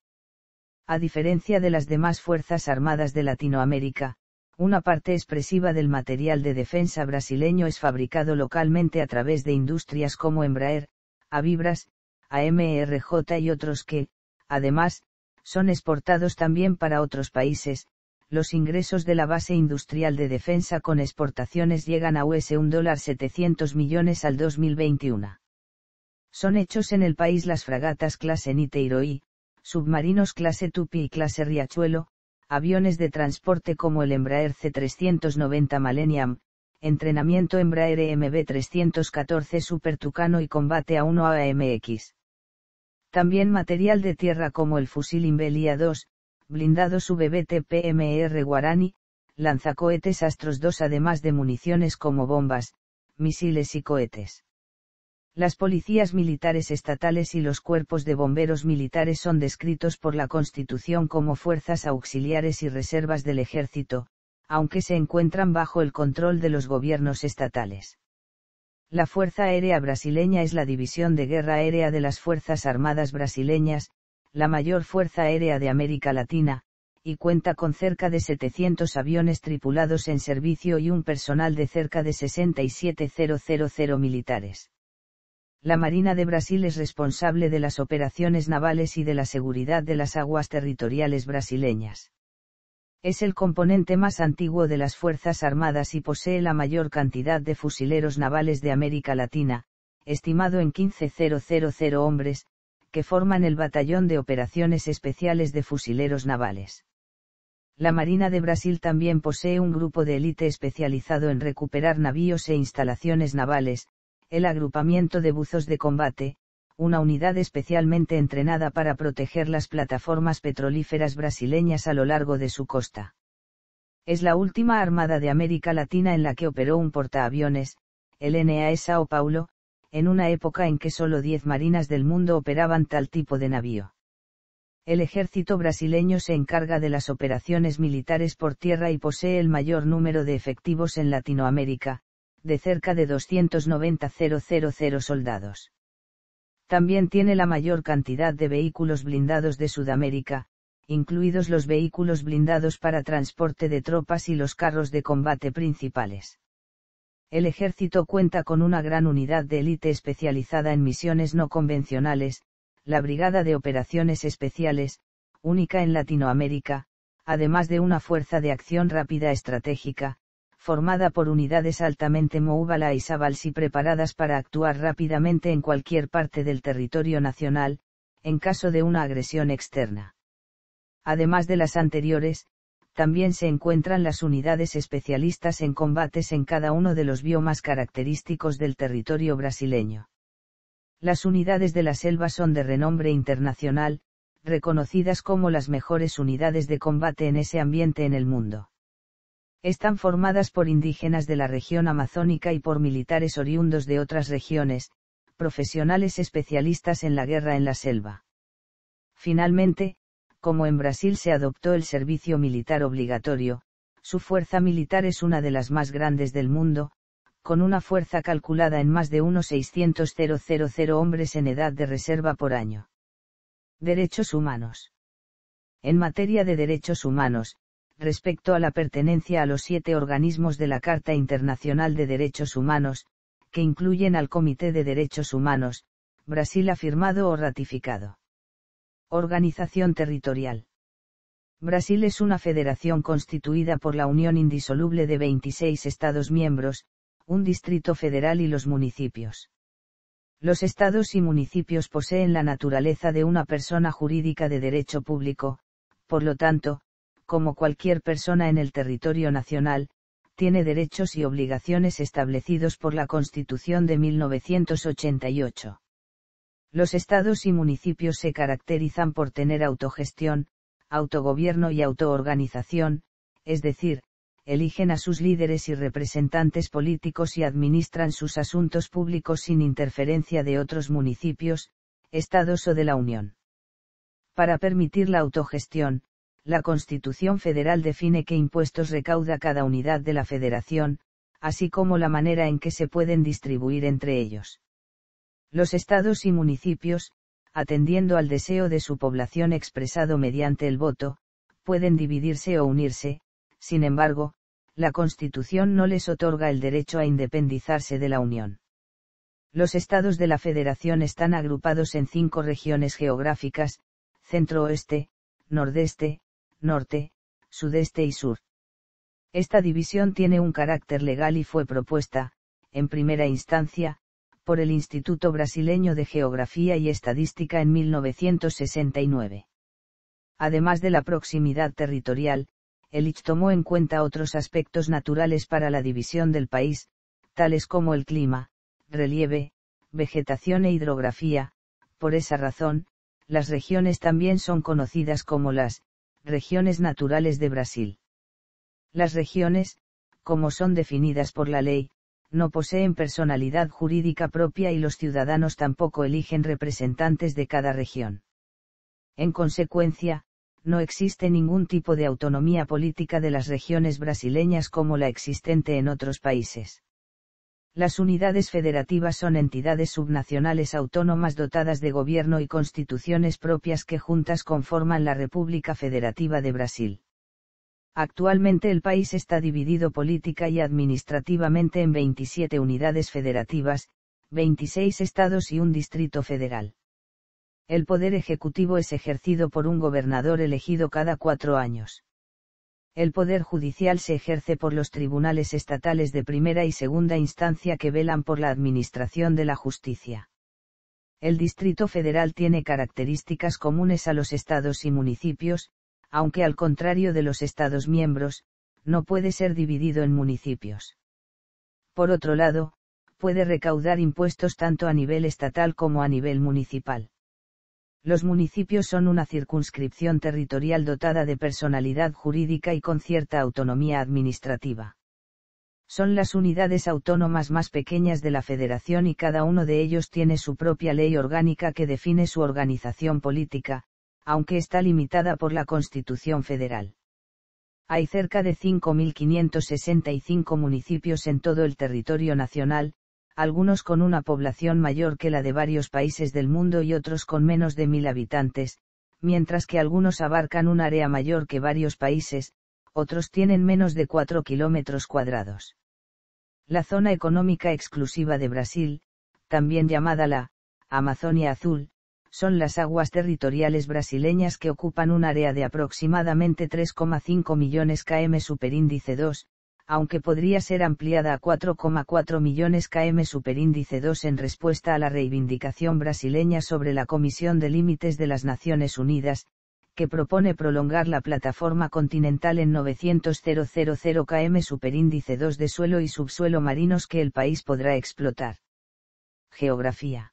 A diferencia de las demás Fuerzas Armadas de Latinoamérica, una parte expresiva del material de defensa brasileño es fabricado localmente a través de industrias como Embraer, Avibras, AMRJ y otros que, además, son exportados también para otros países, los ingresos de la base industrial de defensa con exportaciones llegan a US millones al 2021. Son hechos en el país las fragatas clase Niterói, submarinos clase Tupi y clase Riachuelo, aviones de transporte como el Embraer C390 Millennium, entrenamiento Embraer mb 314 Super Tucano y combate A1 AMX. También material de tierra como el fusil Imbelia 2, Blindado su pmr Guarani, lanzacohetes Astros 2 además de municiones como bombas, misiles y cohetes. Las policías militares estatales y los cuerpos de bomberos militares son descritos por la Constitución como fuerzas auxiliares y reservas del ejército, aunque se encuentran bajo el control de los gobiernos estatales. La Fuerza Aérea Brasileña es la división de guerra aérea de las Fuerzas Armadas Brasileñas, la mayor fuerza aérea de América Latina, y cuenta con cerca de 700 aviones tripulados en servicio y un personal de cerca de 67,000 militares. La Marina de Brasil es responsable de las operaciones navales y de la seguridad de las aguas territoriales brasileñas. Es el componente más antiguo de las Fuerzas Armadas y posee la mayor cantidad de fusileros navales de América Latina, estimado en 15.000 hombres, que forman el Batallón de Operaciones Especiales de Fusileros Navales. La Marina de Brasil también posee un grupo de élite especializado en recuperar navíos e instalaciones navales, el agrupamiento de buzos de combate, una unidad especialmente entrenada para proteger las plataformas petrolíferas brasileñas a lo largo de su costa. Es la última armada de América Latina en la que operó un portaaviones, el NAE Sao Paulo, en una época en que solo diez marinas del mundo operaban tal tipo de navío. El ejército brasileño se encarga de las operaciones militares por tierra y posee el mayor número de efectivos en Latinoamérica, de cerca de 290.000 soldados. También tiene la mayor cantidad de vehículos blindados de Sudamérica, incluidos los vehículos blindados para transporte de tropas y los carros de combate principales. El ejército cuenta con una gran unidad de élite especializada en misiones no convencionales, la Brigada de Operaciones Especiales, única en Latinoamérica, además de una fuerza de acción rápida estratégica, formada por unidades altamente Sabals y preparadas para actuar rápidamente en cualquier parte del territorio nacional, en caso de una agresión externa. Además de las anteriores, también se encuentran las unidades especialistas en combates en cada uno de los biomas característicos del territorio brasileño. Las unidades de la selva son de renombre internacional, reconocidas como las mejores unidades de combate en ese ambiente en el mundo. Están formadas por indígenas de la región amazónica y por militares oriundos de otras regiones, profesionales especialistas en la guerra en la selva. Finalmente, como en Brasil se adoptó el servicio militar obligatorio, su fuerza militar es una de las más grandes del mundo, con una fuerza calculada en más de unos 600.000 hombres en edad de reserva por año. Derechos humanos. En materia de derechos humanos, respecto a la pertenencia a los siete organismos de la Carta Internacional de Derechos Humanos, que incluyen al Comité de Derechos Humanos, Brasil ha firmado o ratificado. Organización territorial. Brasil es una federación constituida por la unión indisoluble de 26 Estados miembros, un distrito federal y los municipios. Los estados y municipios poseen la naturaleza de una persona jurídica de derecho público, por lo tanto, como cualquier persona en el territorio nacional, tiene derechos y obligaciones establecidos por la Constitución de 1988. Los estados y municipios se caracterizan por tener autogestión, autogobierno y autoorganización, es decir, eligen a sus líderes y representantes políticos y administran sus asuntos públicos sin interferencia de otros municipios, estados o de la Unión. Para permitir la autogestión, la Constitución Federal define qué impuestos recauda cada unidad de la Federación, así como la manera en que se pueden distribuir entre ellos los estados y municipios, atendiendo al deseo de su población expresado mediante el voto, pueden dividirse o unirse, sin embargo, la Constitución no les otorga el derecho a independizarse de la Unión. Los estados de la Federación están agrupados en cinco regiones geográficas, centro-oeste, nordeste, norte, sudeste y sur. Esta división tiene un carácter legal y fue propuesta, en primera instancia, por el Instituto Brasileño de Geografía y Estadística en 1969. Además de la proximidad territorial, Elich tomó en cuenta otros aspectos naturales para la división del país, tales como el clima, relieve, vegetación e hidrografía, por esa razón, las regiones también son conocidas como las regiones naturales de Brasil. Las regiones, como son definidas por la ley, no poseen personalidad jurídica propia y los ciudadanos tampoco eligen representantes de cada región. En consecuencia, no existe ningún tipo de autonomía política de las regiones brasileñas como la existente en otros países. Las unidades federativas son entidades subnacionales autónomas dotadas de gobierno y constituciones propias que juntas conforman la República Federativa de Brasil. Actualmente el país está dividido política y administrativamente en 27 unidades federativas, 26 estados y un distrito federal. El poder ejecutivo es ejercido por un gobernador elegido cada cuatro años. El poder judicial se ejerce por los tribunales estatales de primera y segunda instancia que velan por la administración de la justicia. El Distrito Federal tiene características comunes a los estados y municipios, aunque al contrario de los Estados miembros, no puede ser dividido en municipios. Por otro lado, puede recaudar impuestos tanto a nivel estatal como a nivel municipal. Los municipios son una circunscripción territorial dotada de personalidad jurídica y con cierta autonomía administrativa. Son las unidades autónomas más pequeñas de la Federación y cada uno de ellos tiene su propia ley orgánica que define su organización política, aunque está limitada por la Constitución Federal. Hay cerca de 5.565 municipios en todo el territorio nacional, algunos con una población mayor que la de varios países del mundo y otros con menos de mil habitantes, mientras que algunos abarcan un área mayor que varios países, otros tienen menos de 4 kilómetros cuadrados. La zona económica exclusiva de Brasil, también llamada la Amazonia Azul, son las aguas territoriales brasileñas que ocupan un área de aproximadamente 3,5 millones km superíndice 2, aunque podría ser ampliada a 4,4 millones km superíndice 2 en respuesta a la reivindicación brasileña sobre la Comisión de Límites de las Naciones Unidas, que propone prolongar la plataforma continental en 900.000 km superíndice 2 de suelo y subsuelo marinos que el país podrá explotar. Geografía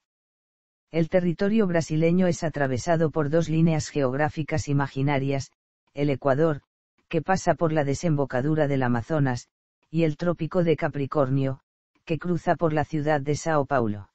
el territorio brasileño es atravesado por dos líneas geográficas imaginarias, el Ecuador, que pasa por la desembocadura del Amazonas, y el trópico de Capricornio, que cruza por la ciudad de Sao Paulo.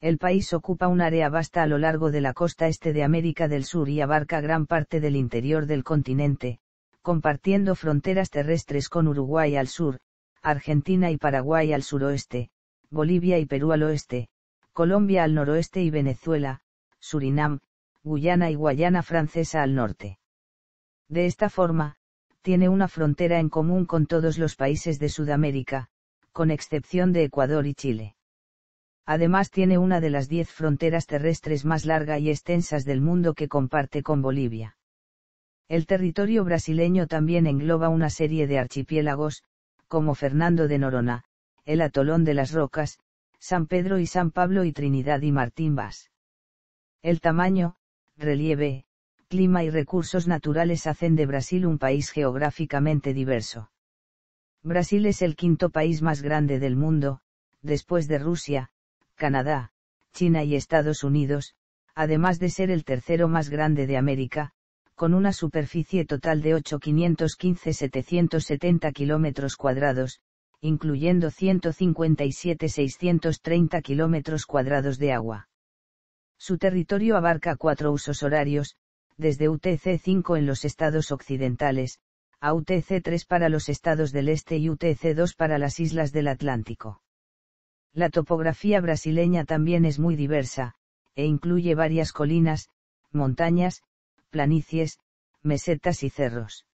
El país ocupa un área vasta a lo largo de la costa este de América del Sur y abarca gran parte del interior del continente, compartiendo fronteras terrestres con Uruguay al sur, Argentina y Paraguay al suroeste, Bolivia y Perú al oeste, Colombia al noroeste y Venezuela, Surinam, Guyana y Guayana Francesa al norte. De esta forma, tiene una frontera en común con todos los países de Sudamérica, con excepción de Ecuador y Chile. Además tiene una de las diez fronteras terrestres más largas y extensas del mundo que comparte con Bolivia. El territorio brasileño también engloba una serie de archipiélagos, como Fernando de Noronha, el Atolón de las Rocas, San Pedro y San Pablo y Trinidad y Martín Vas. El tamaño, relieve, clima y recursos naturales hacen de Brasil un país geográficamente diverso. Brasil es el quinto país más grande del mundo, después de Rusia, Canadá, China y Estados Unidos, además de ser el tercero más grande de América, con una superficie total de 8.515.770 kilómetros cuadrados, incluyendo 157.630 kilómetros cuadrados de agua. Su territorio abarca cuatro usos horarios, desde UTC 5 en los estados occidentales, a UTC 3 para los estados del este y UTC 2 para las islas del Atlántico. La topografía brasileña también es muy diversa, e incluye varias colinas, montañas, planicies, mesetas y cerros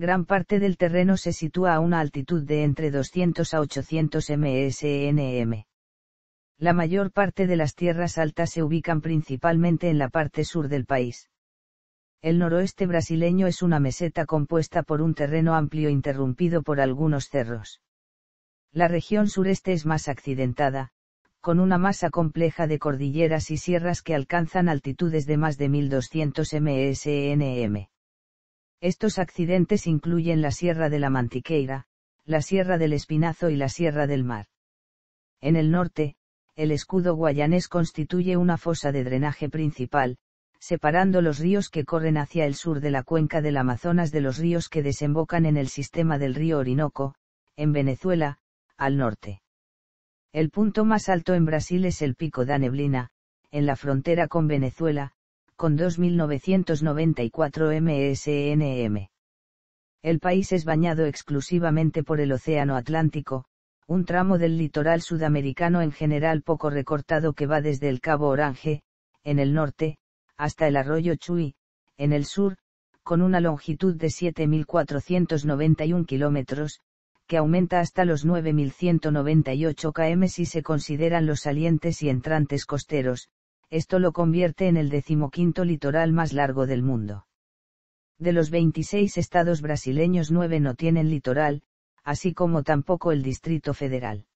gran parte del terreno se sitúa a una altitud de entre 200 a 800 msnm. La mayor parte de las tierras altas se ubican principalmente en la parte sur del país. El noroeste brasileño es una meseta compuesta por un terreno amplio interrumpido por algunos cerros. La región sureste es más accidentada, con una masa compleja de cordilleras y sierras que alcanzan altitudes de más de 1200 msnm. Estos accidentes incluyen la Sierra de la Mantiqueira, la Sierra del Espinazo y la Sierra del Mar. En el norte, el escudo guayanés constituye una fosa de drenaje principal, separando los ríos que corren hacia el sur de la cuenca del Amazonas de los ríos que desembocan en el sistema del río Orinoco, en Venezuela, al norte. El punto más alto en Brasil es el Pico da Neblina, en la frontera con Venezuela, con 2.994 msnm. El país es bañado exclusivamente por el Océano Atlántico, un tramo del litoral sudamericano en general poco recortado que va desde el Cabo Orange, en el norte, hasta el arroyo Chuy, en el sur, con una longitud de 7.491 kilómetros, que aumenta hasta los 9.198 km si se consideran los salientes y entrantes costeros, esto lo convierte en el decimoquinto litoral más largo del mundo. De los 26 estados brasileños, nueve no tienen litoral, así como tampoco el Distrito Federal.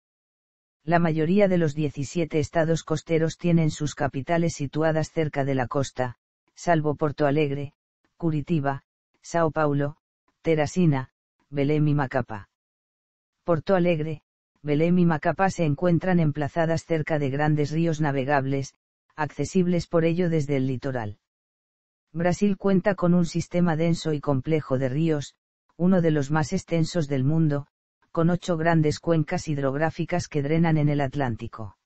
La mayoría de los 17 estados costeros tienen sus capitales situadas cerca de la costa, salvo Porto Alegre, Curitiba, Sao Paulo, Terasina, Belém y Macapá. Porto Alegre, Belém y Macapá se encuentran emplazadas cerca de grandes ríos navegables, accesibles por ello desde el litoral. Brasil cuenta con un sistema denso y complejo de ríos, uno de los más extensos del mundo, con ocho grandes cuencas hidrográficas que drenan en el Atlántico.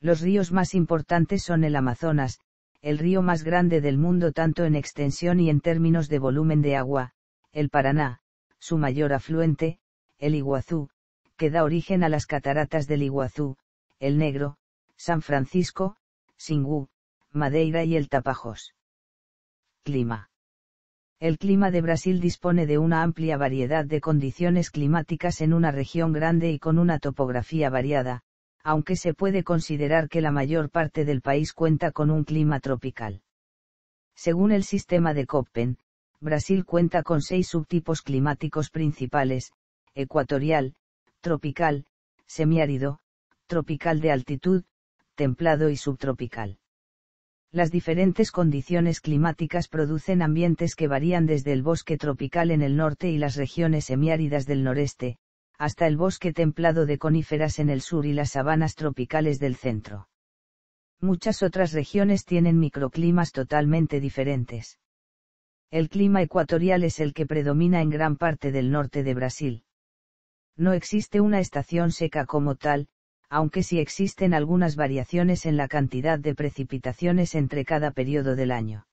Los ríos más importantes son el Amazonas, el río más grande del mundo tanto en extensión y en términos de volumen de agua, el Paraná, su mayor afluente, el Iguazú, que da origen a las cataratas del Iguazú, el Negro, San Francisco, Singú, Madeira y el Tapajós. Clima. El clima de Brasil dispone de una amplia variedad de condiciones climáticas en una región grande y con una topografía variada, aunque se puede considerar que la mayor parte del país cuenta con un clima tropical. Según el sistema de Köppen, Brasil cuenta con seis subtipos climáticos principales, ecuatorial, tropical, semiárido, tropical de altitud, templado y subtropical. Las diferentes condiciones climáticas producen ambientes que varían desde el bosque tropical en el norte y las regiones semiáridas del noreste, hasta el bosque templado de coníferas en el sur y las sabanas tropicales del centro. Muchas otras regiones tienen microclimas totalmente diferentes. El clima ecuatorial es el que predomina en gran parte del norte de Brasil. No existe una estación seca como tal, aunque sí existen algunas variaciones en la cantidad de precipitaciones entre cada periodo del año.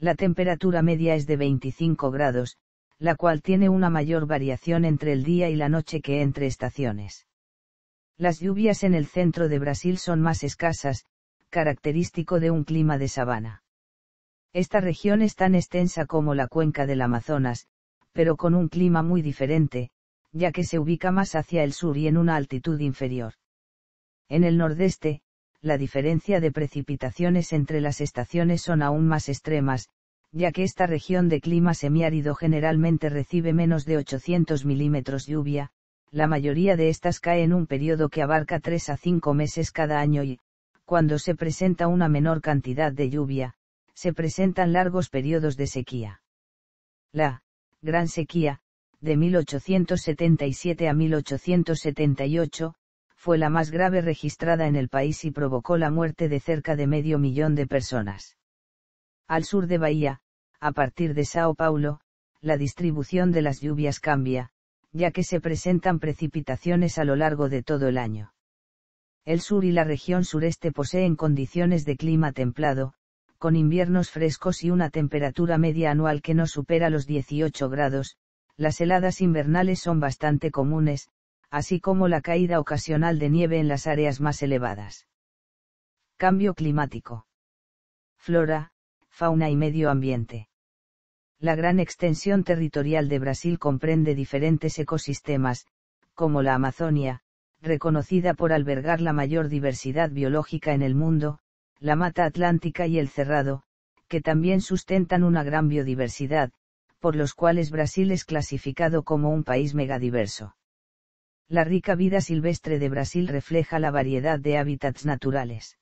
La temperatura media es de 25 grados, la cual tiene una mayor variación entre el día y la noche que entre estaciones. Las lluvias en el centro de Brasil son más escasas, característico de un clima de sabana. Esta región es tan extensa como la cuenca del Amazonas, pero con un clima muy diferente, ya que se ubica más hacia el sur y en una altitud inferior. En el nordeste, la diferencia de precipitaciones entre las estaciones son aún más extremas, ya que esta región de clima semiárido generalmente recibe menos de 800 milímetros lluvia, la mayoría de estas cae en un periodo que abarca 3 a 5 meses cada año y, cuando se presenta una menor cantidad de lluvia, se presentan largos periodos de sequía. La gran sequía, de 1877 a 1878, fue la más grave registrada en el país y provocó la muerte de cerca de medio millón de personas. Al sur de Bahía, a partir de Sao Paulo, la distribución de las lluvias cambia, ya que se presentan precipitaciones a lo largo de todo el año. El sur y la región sureste poseen condiciones de clima templado, con inviernos frescos y una temperatura media anual que no supera los 18 grados, las heladas invernales son bastante comunes, así como la caída ocasional de nieve en las áreas más elevadas. Cambio climático. Flora, fauna y medio ambiente. La gran extensión territorial de Brasil comprende diferentes ecosistemas, como la Amazonia, reconocida por albergar la mayor diversidad biológica en el mundo, la mata atlántica y el cerrado, que también sustentan una gran biodiversidad, por los cuales Brasil es clasificado como un país megadiverso. La rica vida silvestre de Brasil refleja la variedad de hábitats naturales.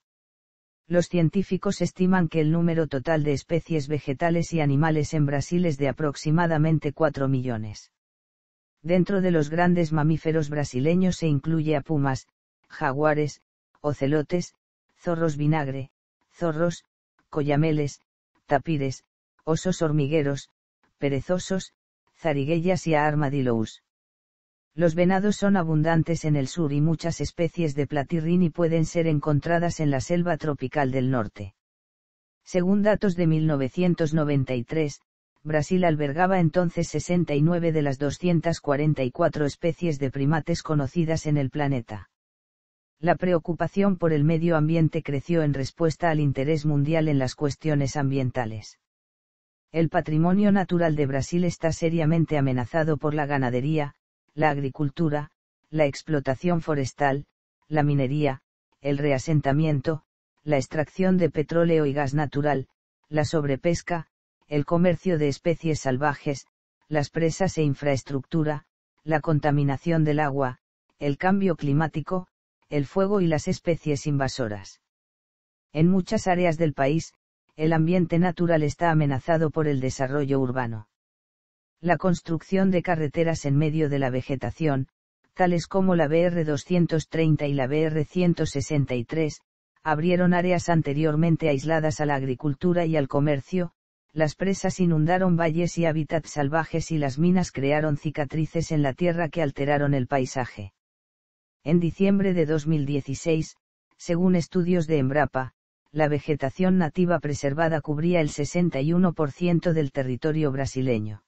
Los científicos estiman que el número total de especies vegetales y animales en Brasil es de aproximadamente 4 millones. Dentro de los grandes mamíferos brasileños se incluye a pumas, jaguares, ocelotes, zorros vinagre, zorros, collameles, tapires, osos hormigueros, perezosos, zarigueyas y a armadillos. Los venados son abundantes en el sur y muchas especies de platirrini pueden ser encontradas en la selva tropical del norte. Según datos de 1993, Brasil albergaba entonces 69 de las 244 especies de primates conocidas en el planeta. La preocupación por el medio ambiente creció en respuesta al interés mundial en las cuestiones ambientales. El patrimonio natural de Brasil está seriamente amenazado por la ganadería, la agricultura, la explotación forestal, la minería, el reasentamiento, la extracción de petróleo y gas natural, la sobrepesca, el comercio de especies salvajes, las presas e infraestructura, la contaminación del agua, el cambio climático, el fuego y las especies invasoras. En muchas áreas del país, el ambiente natural está amenazado por el desarrollo urbano. La construcción de carreteras en medio de la vegetación, tales como la BR-230 y la BR-163, abrieron áreas anteriormente aisladas a la agricultura y al comercio, las presas inundaron valles y hábitats salvajes y las minas crearon cicatrices en la tierra que alteraron el paisaje. En diciembre de 2016, según estudios de Embrapa, la vegetación nativa preservada cubría el 61% del territorio brasileño.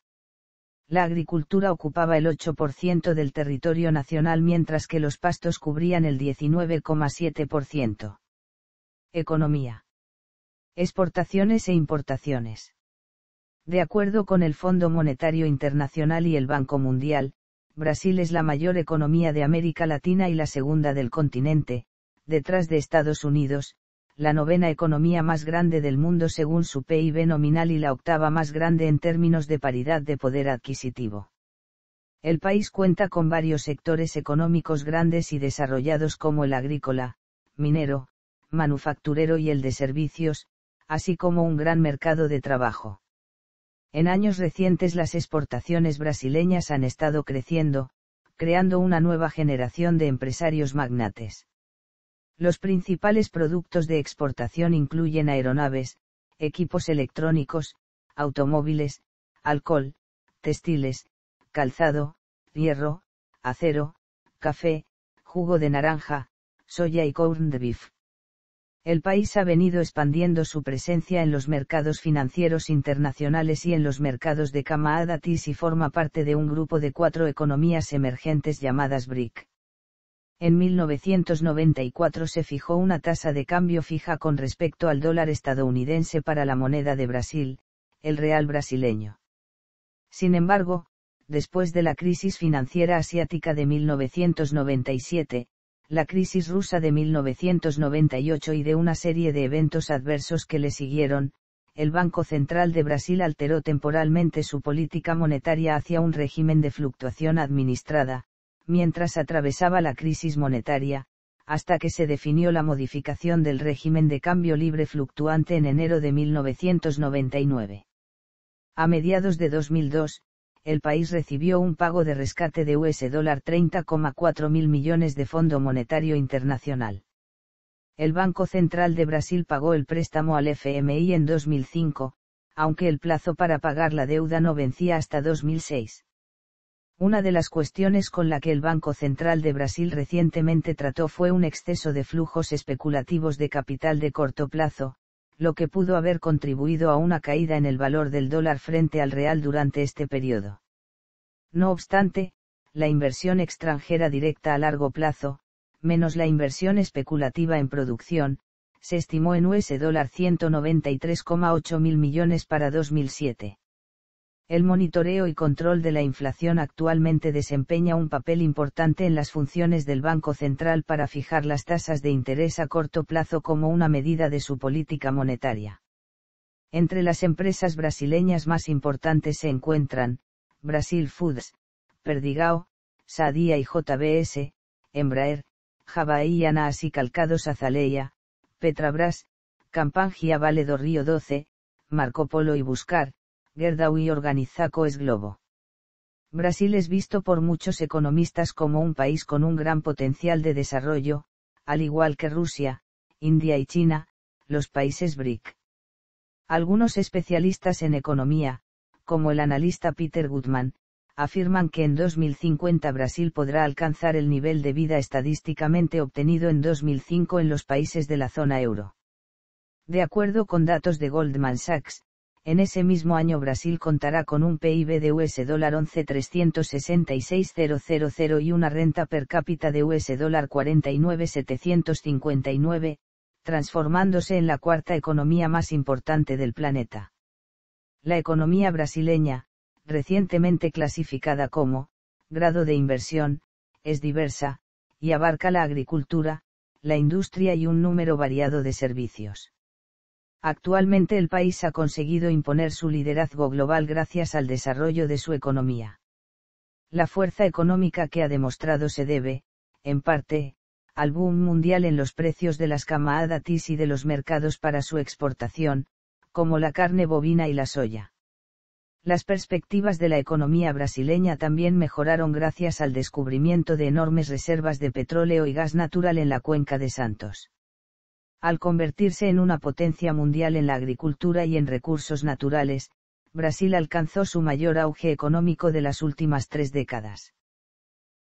La agricultura ocupaba el 8% del territorio nacional mientras que los pastos cubrían el 19,7%. Economía. Exportaciones e importaciones. De acuerdo con el Fondo Monetario Internacional y el Banco Mundial, Brasil es la mayor economía de América Latina y la segunda del continente, detrás de Estados Unidos, la novena economía más grande del mundo según su PIB nominal y la octava más grande en términos de paridad de poder adquisitivo. El país cuenta con varios sectores económicos grandes y desarrollados como el agrícola, minero, manufacturero y el de servicios, así como un gran mercado de trabajo. En años recientes las exportaciones brasileñas han estado creciendo, creando una nueva generación de empresarios magnates. Los principales productos de exportación incluyen aeronaves, equipos electrónicos, automóviles, alcohol, textiles, calzado, hierro, acero, café, jugo de naranja, soya y de beef. El país ha venido expandiendo su presencia en los mercados financieros internacionales y en los mercados de Kamaadatis y forma parte de un grupo de cuatro economías emergentes llamadas BRIC en 1994 se fijó una tasa de cambio fija con respecto al dólar estadounidense para la moneda de Brasil, el real brasileño. Sin embargo, después de la crisis financiera asiática de 1997, la crisis rusa de 1998 y de una serie de eventos adversos que le siguieron, el Banco Central de Brasil alteró temporalmente su política monetaria hacia un régimen de fluctuación administrada, mientras atravesaba la crisis monetaria, hasta que se definió la modificación del régimen de cambio libre fluctuante en enero de 1999. A mediados de 2002, el país recibió un pago de rescate de US 30,4 mil millones de Fondo Monetario Internacional. El Banco Central de Brasil pagó el préstamo al FMI en 2005, aunque el plazo para pagar la deuda no vencía hasta 2006. Una de las cuestiones con la que el Banco Central de Brasil recientemente trató fue un exceso de flujos especulativos de capital de corto plazo, lo que pudo haber contribuido a una caída en el valor del dólar frente al real durante este periodo. No obstante, la inversión extranjera directa a largo plazo, menos la inversión especulativa en producción, se estimó en US 193,8 mil millones para 2007. El monitoreo y control de la inflación actualmente desempeña un papel importante en las funciones del Banco Central para fijar las tasas de interés a corto plazo como una medida de su política monetaria. Entre las empresas brasileñas más importantes se encuentran, Brasil Foods, Perdigao, Sadia y JBS, Embraer, Javaiana y calcados Azaleia, Petrabras, Campangia Vale do Río 12, Marco Polo y Buscar, Gerdau y Organizaco es globo. Brasil es visto por muchos economistas como un país con un gran potencial de desarrollo, al igual que Rusia, India y China, los países BRIC. Algunos especialistas en economía, como el analista Peter Goodman, afirman que en 2050 Brasil podrá alcanzar el nivel de vida estadísticamente obtenido en 2005 en los países de la zona euro. De acuerdo con datos de Goldman Sachs, en ese mismo año Brasil contará con un PIB de US 11.366.000 y una renta per cápita de US 49.759, transformándose en la cuarta economía más importante del planeta. La economía brasileña, recientemente clasificada como grado de inversión, es diversa, y abarca la agricultura, la industria y un número variado de servicios. Actualmente el país ha conseguido imponer su liderazgo global gracias al desarrollo de su economía. La fuerza económica que ha demostrado se debe, en parte, al boom mundial en los precios de las camaadatis y de los mercados para su exportación, como la carne bovina y la soya. Las perspectivas de la economía brasileña también mejoraron gracias al descubrimiento de enormes reservas de petróleo y gas natural en la cuenca de Santos. Al convertirse en una potencia mundial en la agricultura y en recursos naturales, Brasil alcanzó su mayor auge económico de las últimas tres décadas.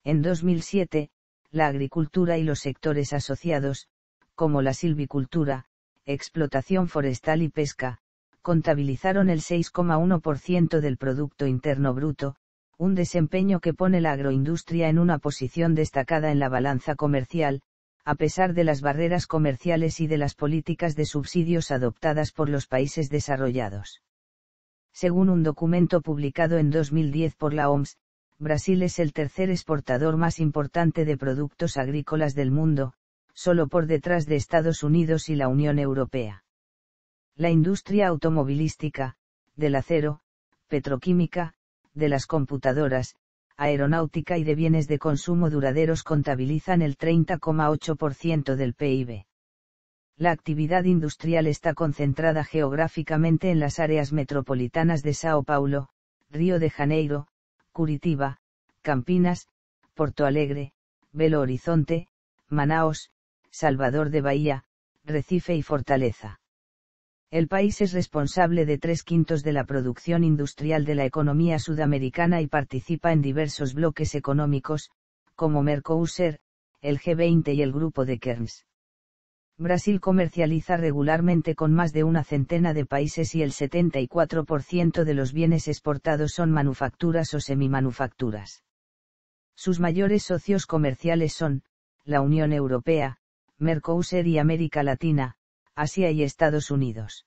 En 2007, la agricultura y los sectores asociados, como la silvicultura, explotación forestal y pesca, contabilizaron el 6,1% del Producto Interno Bruto, un desempeño que pone la agroindustria en una posición destacada en la balanza comercial, a pesar de las barreras comerciales y de las políticas de subsidios adoptadas por los países desarrollados. Según un documento publicado en 2010 por la OMS, Brasil es el tercer exportador más importante de productos agrícolas del mundo, solo por detrás de Estados Unidos y la Unión Europea. La industria automovilística, del acero, petroquímica, de las computadoras, aeronáutica y de bienes de consumo duraderos contabilizan el 30,8% del PIB. La actividad industrial está concentrada geográficamente en las áreas metropolitanas de Sao Paulo, Río de Janeiro, Curitiba, Campinas, Porto Alegre, Belo Horizonte, Manaos, Salvador de Bahía, Recife y Fortaleza. El país es responsable de tres quintos de la producción industrial de la economía sudamericana y participa en diversos bloques económicos, como Mercosur, el G20 y el Grupo de Kerns. Brasil comercializa regularmente con más de una centena de países y el 74% de los bienes exportados son manufacturas o semimanufacturas. Sus mayores socios comerciales son, la Unión Europea, Mercosur y América Latina, Asia y Estados Unidos.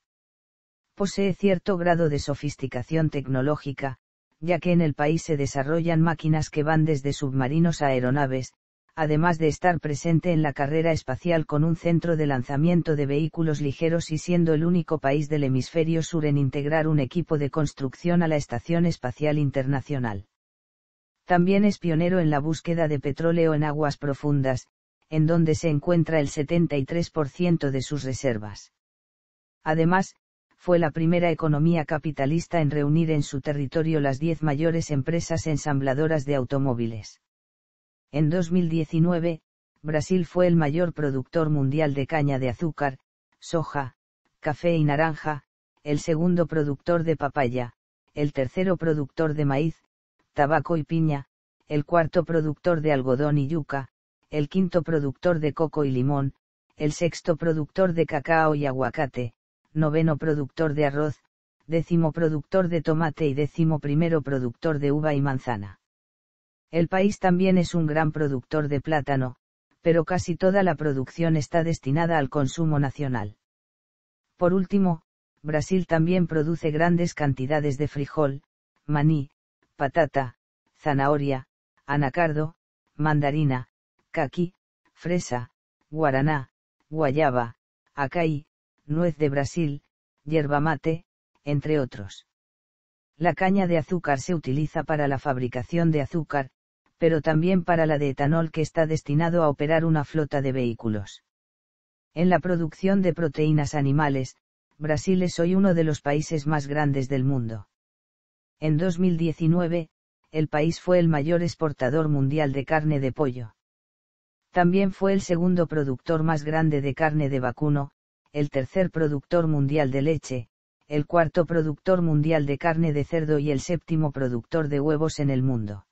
Posee cierto grado de sofisticación tecnológica, ya que en el país se desarrollan máquinas que van desde submarinos a aeronaves, además de estar presente en la carrera espacial con un centro de lanzamiento de vehículos ligeros y siendo el único país del hemisferio sur en integrar un equipo de construcción a la Estación Espacial Internacional. También es pionero en la búsqueda de petróleo en aguas profundas, en donde se encuentra el 73% de sus reservas. Además, fue la primera economía capitalista en reunir en su territorio las 10 mayores empresas ensambladoras de automóviles. En 2019, Brasil fue el mayor productor mundial de caña de azúcar, soja, café y naranja, el segundo productor de papaya, el tercero productor de maíz, tabaco y piña, el cuarto productor de algodón y yuca, el quinto productor de coco y limón, el sexto productor de cacao y aguacate, noveno productor de arroz, décimo productor de tomate y décimo primero productor de uva y manzana. El país también es un gran productor de plátano, pero casi toda la producción está destinada al consumo nacional. Por último, Brasil también produce grandes cantidades de frijol, maní, patata, zanahoria, anacardo, mandarina, caqui, fresa, guaraná, guayaba, acai, nuez de Brasil, yerba mate, entre otros. La caña de azúcar se utiliza para la fabricación de azúcar, pero también para la de etanol que está destinado a operar una flota de vehículos. En la producción de proteínas animales, Brasil es hoy uno de los países más grandes del mundo. En 2019, el país fue el mayor exportador mundial de carne de pollo. También fue el segundo productor más grande de carne de vacuno, el tercer productor mundial de leche, el cuarto productor mundial de carne de cerdo y el séptimo productor de huevos en el mundo.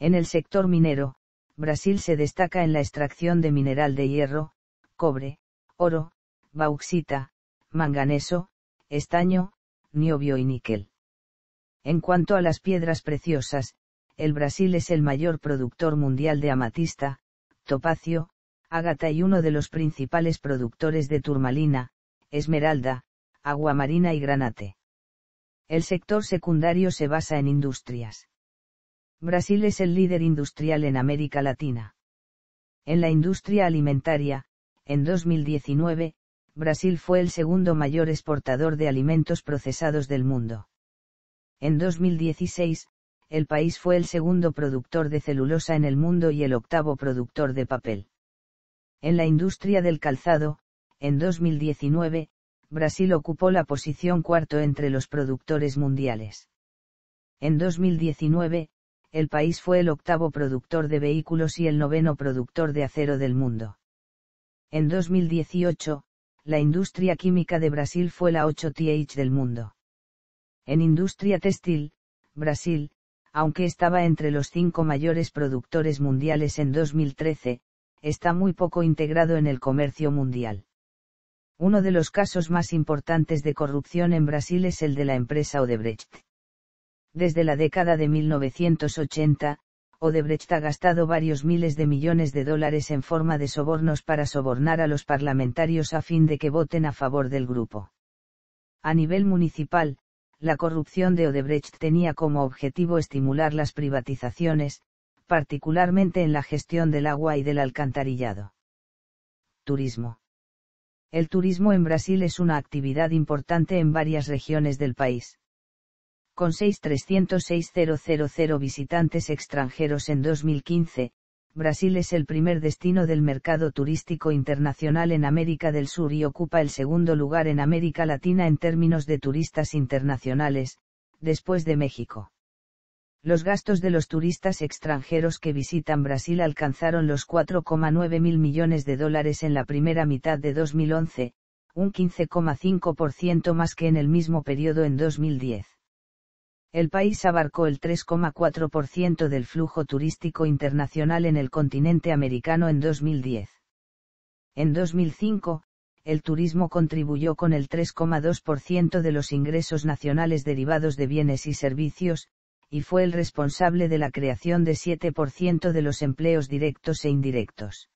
En el sector minero, Brasil se destaca en la extracción de mineral de hierro, cobre, oro, bauxita, manganeso, estaño, niobio y níquel. En cuanto a las piedras preciosas, el Brasil es el mayor productor mundial de amatista, topacio, ágata y uno de los principales productores de turmalina, esmeralda, aguamarina y granate. El sector secundario se basa en industrias. Brasil es el líder industrial en América Latina. En la industria alimentaria, en 2019, Brasil fue el segundo mayor exportador de alimentos procesados del mundo. En 2016, el país fue el segundo productor de celulosa en el mundo y el octavo productor de papel. En la industria del calzado, en 2019, Brasil ocupó la posición cuarto entre los productores mundiales. En 2019, el país fue el octavo productor de vehículos y el noveno productor de acero del mundo. En 2018, la industria química de Brasil fue la 8th del mundo. En industria textil, Brasil, aunque estaba entre los cinco mayores productores mundiales en 2013, está muy poco integrado en el comercio mundial. Uno de los casos más importantes de corrupción en Brasil es el de la empresa Odebrecht. Desde la década de 1980, Odebrecht ha gastado varios miles de millones de dólares en forma de sobornos para sobornar a los parlamentarios a fin de que voten a favor del grupo. A nivel municipal, la corrupción de Odebrecht tenía como objetivo estimular las privatizaciones, particularmente en la gestión del agua y del alcantarillado. Turismo. El turismo en Brasil es una actividad importante en varias regiones del país. Con 6.306.000 visitantes extranjeros en 2015, Brasil es el primer destino del mercado turístico internacional en América del Sur y ocupa el segundo lugar en América Latina en términos de turistas internacionales, después de México. Los gastos de los turistas extranjeros que visitan Brasil alcanzaron los 4,9 mil millones de dólares en la primera mitad de 2011, un 15,5% más que en el mismo periodo en 2010. El país abarcó el 3,4% del flujo turístico internacional en el continente americano en 2010. En 2005, el turismo contribuyó con el 3,2% de los ingresos nacionales derivados de bienes y servicios, y fue el responsable de la creación de 7% de los empleos directos e indirectos.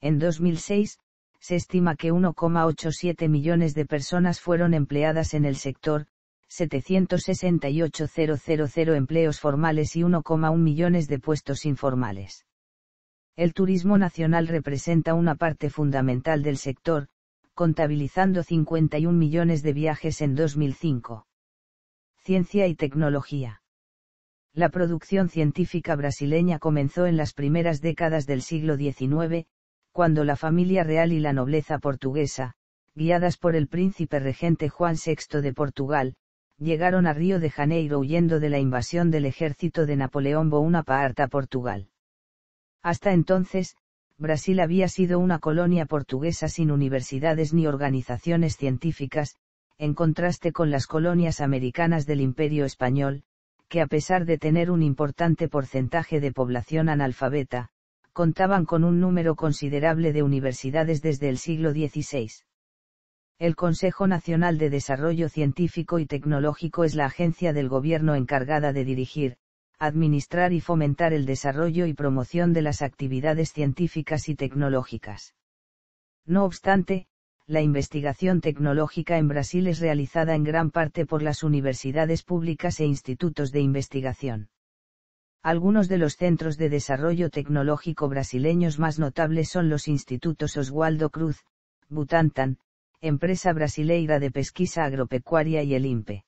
En 2006, se estima que 1,87 millones de personas fueron empleadas en el sector, 768.000 empleos formales y 1,1 millones de puestos informales. El turismo nacional representa una parte fundamental del sector, contabilizando 51 millones de viajes en 2005. Ciencia y tecnología. La producción científica brasileña comenzó en las primeras décadas del siglo XIX, cuando la familia real y la nobleza portuguesa, guiadas por el príncipe regente Juan VI de Portugal, llegaron a Río de Janeiro huyendo de la invasión del ejército de Napoleón Bonaparte a Portugal. Hasta entonces, Brasil había sido una colonia portuguesa sin universidades ni organizaciones científicas, en contraste con las colonias americanas del Imperio Español, que a pesar de tener un importante porcentaje de población analfabeta, contaban con un número considerable de universidades desde el siglo XVI. El Consejo Nacional de Desarrollo Científico y Tecnológico es la agencia del gobierno encargada de dirigir, administrar y fomentar el desarrollo y promoción de las actividades científicas y tecnológicas. No obstante, la investigación tecnológica en Brasil es realizada en gran parte por las universidades públicas e institutos de investigación. Algunos de los centros de desarrollo tecnológico brasileños más notables son los institutos Oswaldo Cruz, Butantan, Empresa Brasileira de Pesquisa Agropecuaria y el INPE.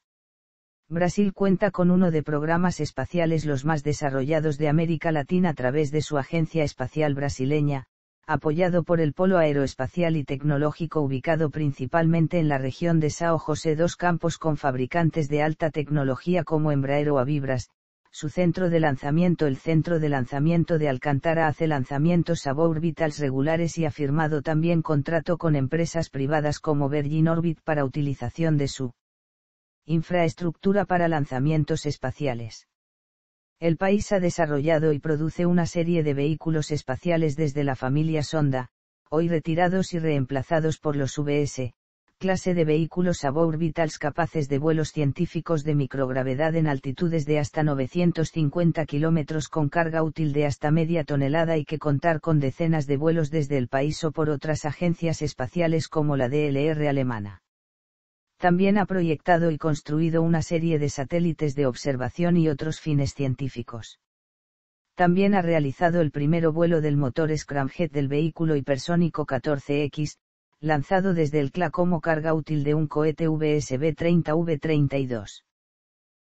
Brasil cuenta con uno de programas espaciales los más desarrollados de América Latina a través de su Agencia Espacial Brasileña, apoyado por el Polo Aeroespacial y Tecnológico ubicado principalmente en la región de São José dos Campos con fabricantes de alta tecnología como Embraer o Avibras, su centro de lanzamiento el centro de lanzamiento de Alcantara hace lanzamientos a órbitas regulares y ha firmado también contrato con empresas privadas como Virgin Orbit para utilización de su infraestructura para lanzamientos espaciales. El país ha desarrollado y produce una serie de vehículos espaciales desde la familia Sonda, hoy retirados y reemplazados por los VS, clase de vehículos suborbitals capaces de vuelos científicos de microgravedad en altitudes de hasta 950 kilómetros con carga útil de hasta media tonelada y que contar con decenas de vuelos desde el país o por otras agencias espaciales como la DLR alemana. También ha proyectado y construido una serie de satélites de observación y otros fines científicos también ha realizado el primer vuelo del motor scramjet del vehículo hipersónico 14X, lanzado desde el CLA como carga útil de un cohete VSB-30V-32.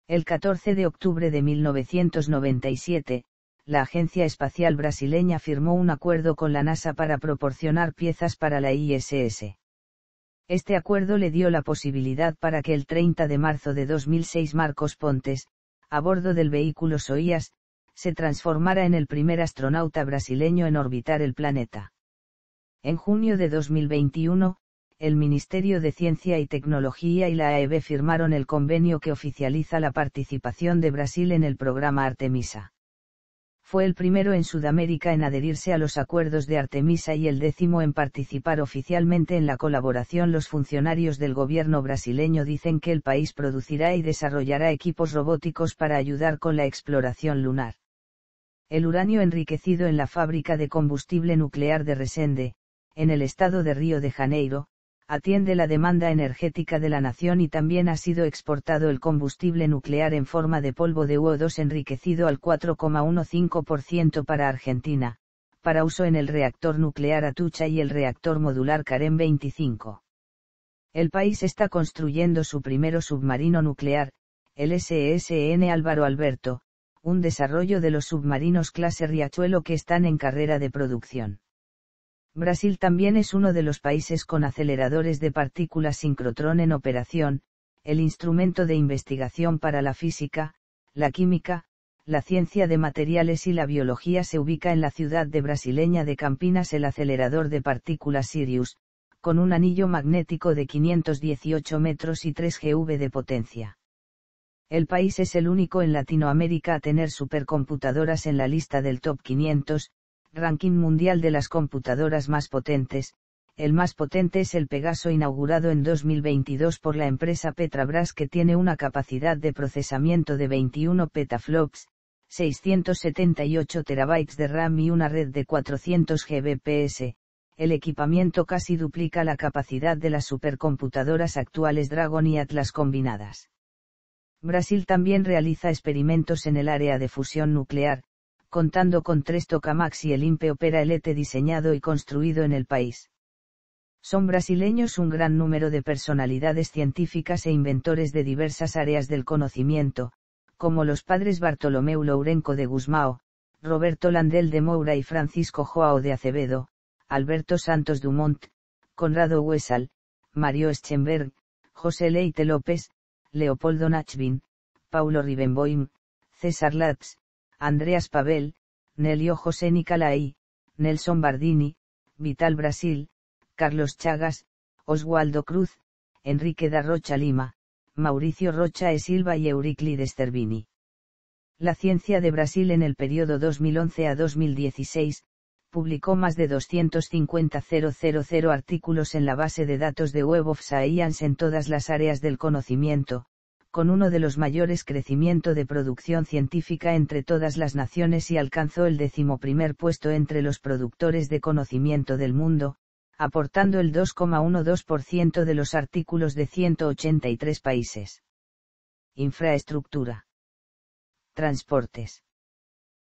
El 14 de octubre de 1997, la Agencia Espacial Brasileña firmó un acuerdo con la NASA para proporcionar piezas para la ISS. Este acuerdo le dio la posibilidad para que el 30 de marzo de 2006 Marcos Pontes, a bordo del vehículo SOIAS, se transformara en el primer astronauta brasileño en orbitar el planeta. En junio de 2021, el Ministerio de Ciencia y Tecnología y la AEB firmaron el convenio que oficializa la participación de Brasil en el programa Artemisa. Fue el primero en Sudamérica en adherirse a los acuerdos de Artemisa y el décimo en participar oficialmente en la colaboración. Los funcionarios del gobierno brasileño dicen que el país producirá y desarrollará equipos robóticos para ayudar con la exploración lunar. El uranio enriquecido en la fábrica de combustible nuclear de Resende, en el estado de Río de Janeiro, atiende la demanda energética de la nación y también ha sido exportado el combustible nuclear en forma de polvo de UO2 enriquecido al 4,15% para Argentina, para uso en el reactor nuclear Atucha y el reactor modular Carem 25. El país está construyendo su primero submarino nuclear, el SSN Álvaro Alberto, un desarrollo de los submarinos clase Riachuelo que están en carrera de producción Brasil también es uno de los países con aceleradores de partículas sincrotrón en operación, el instrumento de investigación para la física, la química, la ciencia de materiales y la biología se ubica en la ciudad de brasileña de Campinas el acelerador de partículas Sirius, con un anillo magnético de 518 metros y 3 GV de potencia. El país es el único en Latinoamérica a tener supercomputadoras en la lista del top 500, ranking mundial de las computadoras más potentes, el más potente es el Pegaso inaugurado en 2022 por la empresa Petrabras que tiene una capacidad de procesamiento de 21 petaflops, 678 terabytes de RAM y una red de 400 GBps. El equipamiento casi duplica la capacidad de las supercomputadoras actuales Dragon y Atlas combinadas. Brasil también realiza experimentos en el área de fusión nuclear, contando con tres tocamax y el Impe Opera diseñado y construido en el país. Son brasileños un gran número de personalidades científicas e inventores de diversas áreas del conocimiento, como los padres Bartolomeu Lourenco de Guzmao, Roberto Landel de Moura y Francisco Joao de Acevedo, Alberto Santos Dumont, Conrado Huesal, Mario Eschenberg, José Leite López, Leopoldo Nachvin, Paulo Ribenboim, César Latz, Andreas Pavel, Nelio José Nicalaí, Nelson Bardini, Vital Brasil, Carlos Chagas, Oswaldo Cruz, Enrique da Rocha Lima, Mauricio Rocha e Silva y Euriclides Cervini. La ciencia de Brasil en el periodo 2011 a 2016, publicó más de 250.000 artículos en la base de datos de Web of Science en todas las áreas del conocimiento, con uno de los mayores crecimiento de producción científica entre todas las naciones y alcanzó el decimoprimer puesto entre los productores de conocimiento del mundo, aportando el 2,12% de los artículos de 183 países. Infraestructura. Transportes.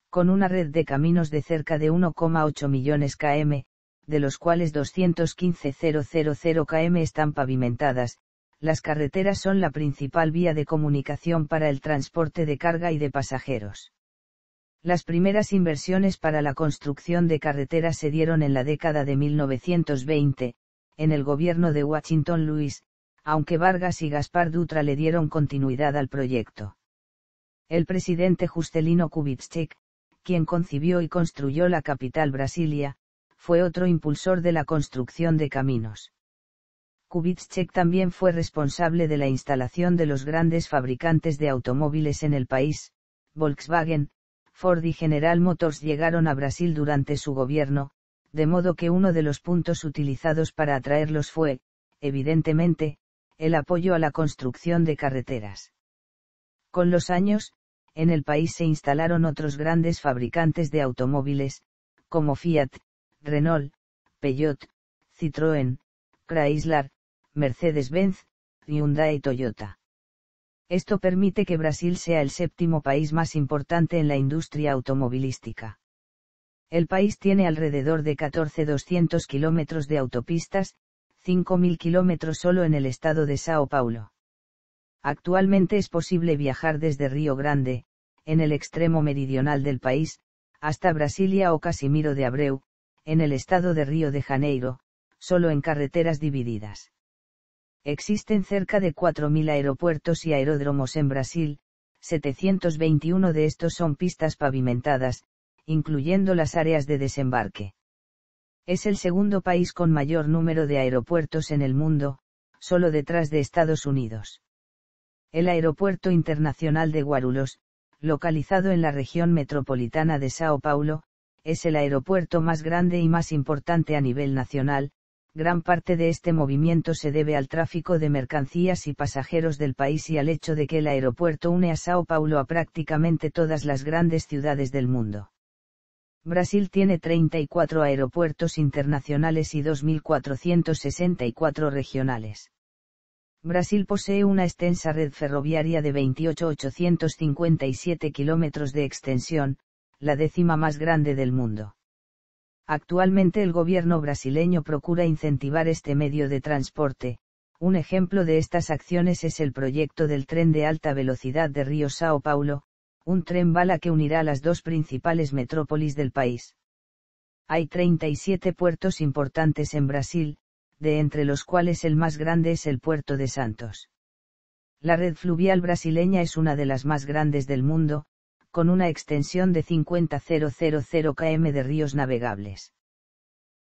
Con una red de caminos de cerca de 1,8 millones km, de los cuales 215.000 km están pavimentadas, las carreteras son la principal vía de comunicación para el transporte de carga y de pasajeros. Las primeras inversiones para la construcción de carreteras se dieron en la década de 1920, en el gobierno de Washington Luis, aunque Vargas y Gaspar Dutra le dieron continuidad al proyecto. El presidente Justelino Kubitschek, quien concibió y construyó la capital Brasilia, fue otro impulsor de la construcción de caminos Kubitschek también fue responsable de la instalación de los grandes fabricantes de automóviles en el país, Volkswagen, Ford y General Motors llegaron a Brasil durante su gobierno, de modo que uno de los puntos utilizados para atraerlos fue, evidentemente, el apoyo a la construcción de carreteras. Con los años, en el país se instalaron otros grandes fabricantes de automóviles, como Fiat, Renault, Peugeot, Citroën, Chrysler, Mercedes-Benz, Hyundai y Toyota. Esto permite que Brasil sea el séptimo país más importante en la industria automovilística. El país tiene alrededor de 14.200 kilómetros de autopistas, 5.000 kilómetros solo en el estado de Sao Paulo. Actualmente es posible viajar desde Río Grande, en el extremo meridional del país, hasta Brasilia o Casimiro de Abreu, en el estado de Río de Janeiro, solo en carreteras divididas. Existen cerca de 4.000 aeropuertos y aeródromos en Brasil, 721 de estos son pistas pavimentadas, incluyendo las áreas de desembarque. Es el segundo país con mayor número de aeropuertos en el mundo, solo detrás de Estados Unidos. El Aeropuerto Internacional de Guarulhos, localizado en la región metropolitana de São Paulo, es el aeropuerto más grande y más importante a nivel nacional, Gran parte de este movimiento se debe al tráfico de mercancías y pasajeros del país y al hecho de que el aeropuerto une a Sao Paulo a prácticamente todas las grandes ciudades del mundo. Brasil tiene 34 aeropuertos internacionales y 2.464 regionales. Brasil posee una extensa red ferroviaria de 28.857 kilómetros de extensión, la décima más grande del mundo. Actualmente el gobierno brasileño procura incentivar este medio de transporte. Un ejemplo de estas acciones es el proyecto del tren de alta velocidad de Río Sao Paulo, un tren bala que unirá las dos principales metrópolis del país. Hay 37 puertos importantes en Brasil, de entre los cuales el más grande es el puerto de Santos. La red fluvial brasileña es una de las más grandes del mundo, con una extensión de 50.000 km de ríos navegables.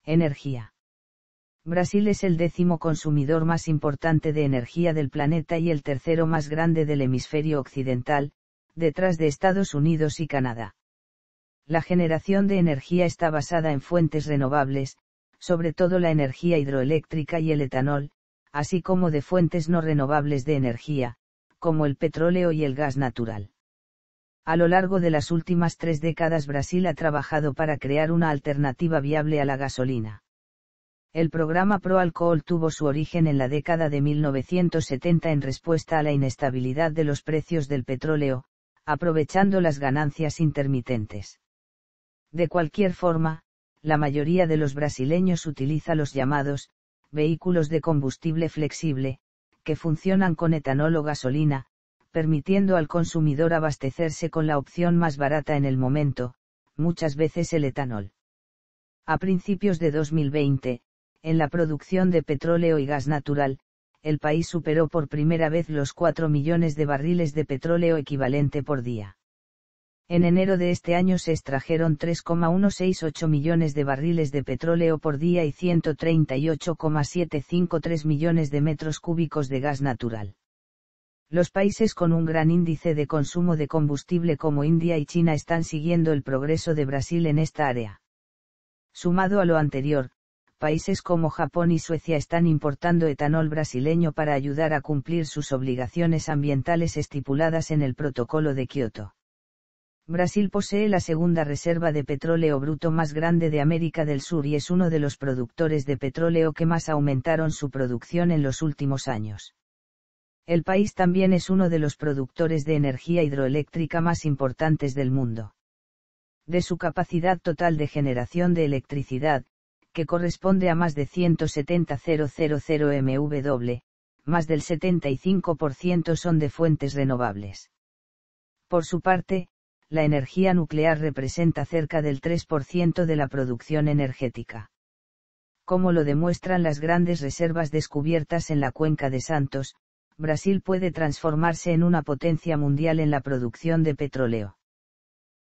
Energía. Brasil es el décimo consumidor más importante de energía del planeta y el tercero más grande del hemisferio occidental, detrás de Estados Unidos y Canadá. La generación de energía está basada en fuentes renovables, sobre todo la energía hidroeléctrica y el etanol, así como de fuentes no renovables de energía, como el petróleo y el gas natural. A lo largo de las últimas tres décadas Brasil ha trabajado para crear una alternativa viable a la gasolina. El programa Pro tuvo su origen en la década de 1970 en respuesta a la inestabilidad de los precios del petróleo, aprovechando las ganancias intermitentes. De cualquier forma, la mayoría de los brasileños utiliza los llamados, vehículos de combustible flexible, que funcionan con etanol o gasolina, permitiendo al consumidor abastecerse con la opción más barata en el momento, muchas veces el etanol. A principios de 2020, en la producción de petróleo y gas natural, el país superó por primera vez los 4 millones de barriles de petróleo equivalente por día. En enero de este año se extrajeron 3,168 millones de barriles de petróleo por día y 138,753 millones de metros cúbicos de gas natural. Los países con un gran índice de consumo de combustible como India y China están siguiendo el progreso de Brasil en esta área. Sumado a lo anterior, países como Japón y Suecia están importando etanol brasileño para ayudar a cumplir sus obligaciones ambientales estipuladas en el Protocolo de Kioto. Brasil posee la segunda reserva de petróleo bruto más grande de América del Sur y es uno de los productores de petróleo que más aumentaron su producción en los últimos años. El país también es uno de los productores de energía hidroeléctrica más importantes del mundo. De su capacidad total de generación de electricidad, que corresponde a más de 170.000 MW, más del 75% son de fuentes renovables. Por su parte, la energía nuclear representa cerca del 3% de la producción energética. Como lo demuestran las grandes reservas descubiertas en la cuenca de Santos, Brasil puede transformarse en una potencia mundial en la producción de petróleo.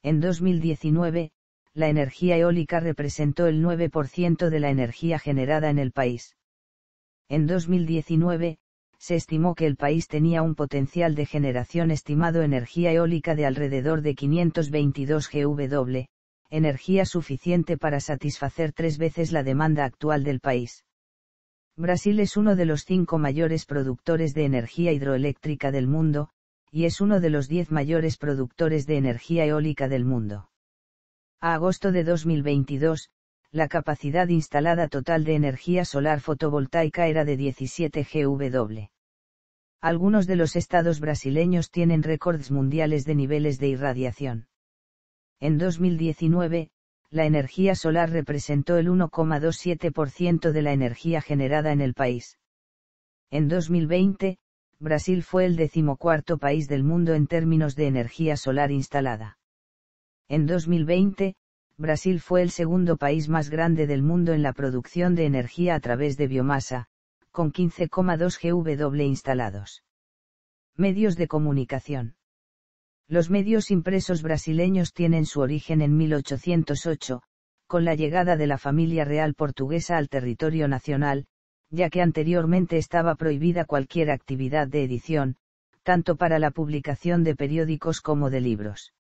En 2019, la energía eólica representó el 9% de la energía generada en el país. En 2019, se estimó que el país tenía un potencial de generación estimado energía eólica de alrededor de 522 GW, energía suficiente para satisfacer tres veces la demanda actual del país. Brasil es uno de los cinco mayores productores de energía hidroeléctrica del mundo, y es uno de los diez mayores productores de energía eólica del mundo. A agosto de 2022, la capacidad instalada total de energía solar fotovoltaica era de 17 GW. Algunos de los estados brasileños tienen récords mundiales de niveles de irradiación. En 2019, la energía solar representó el 1,27% de la energía generada en el país. En 2020, Brasil fue el decimocuarto país del mundo en términos de energía solar instalada. En 2020, Brasil fue el segundo país más grande del mundo en la producción de energía a través de biomasa, con 15,2 GW instalados. Medios de comunicación. Los medios impresos brasileños tienen su origen en 1808, con la llegada de la familia real portuguesa al territorio nacional, ya que anteriormente estaba prohibida cualquier actividad de edición, tanto para la publicación de periódicos como de libros.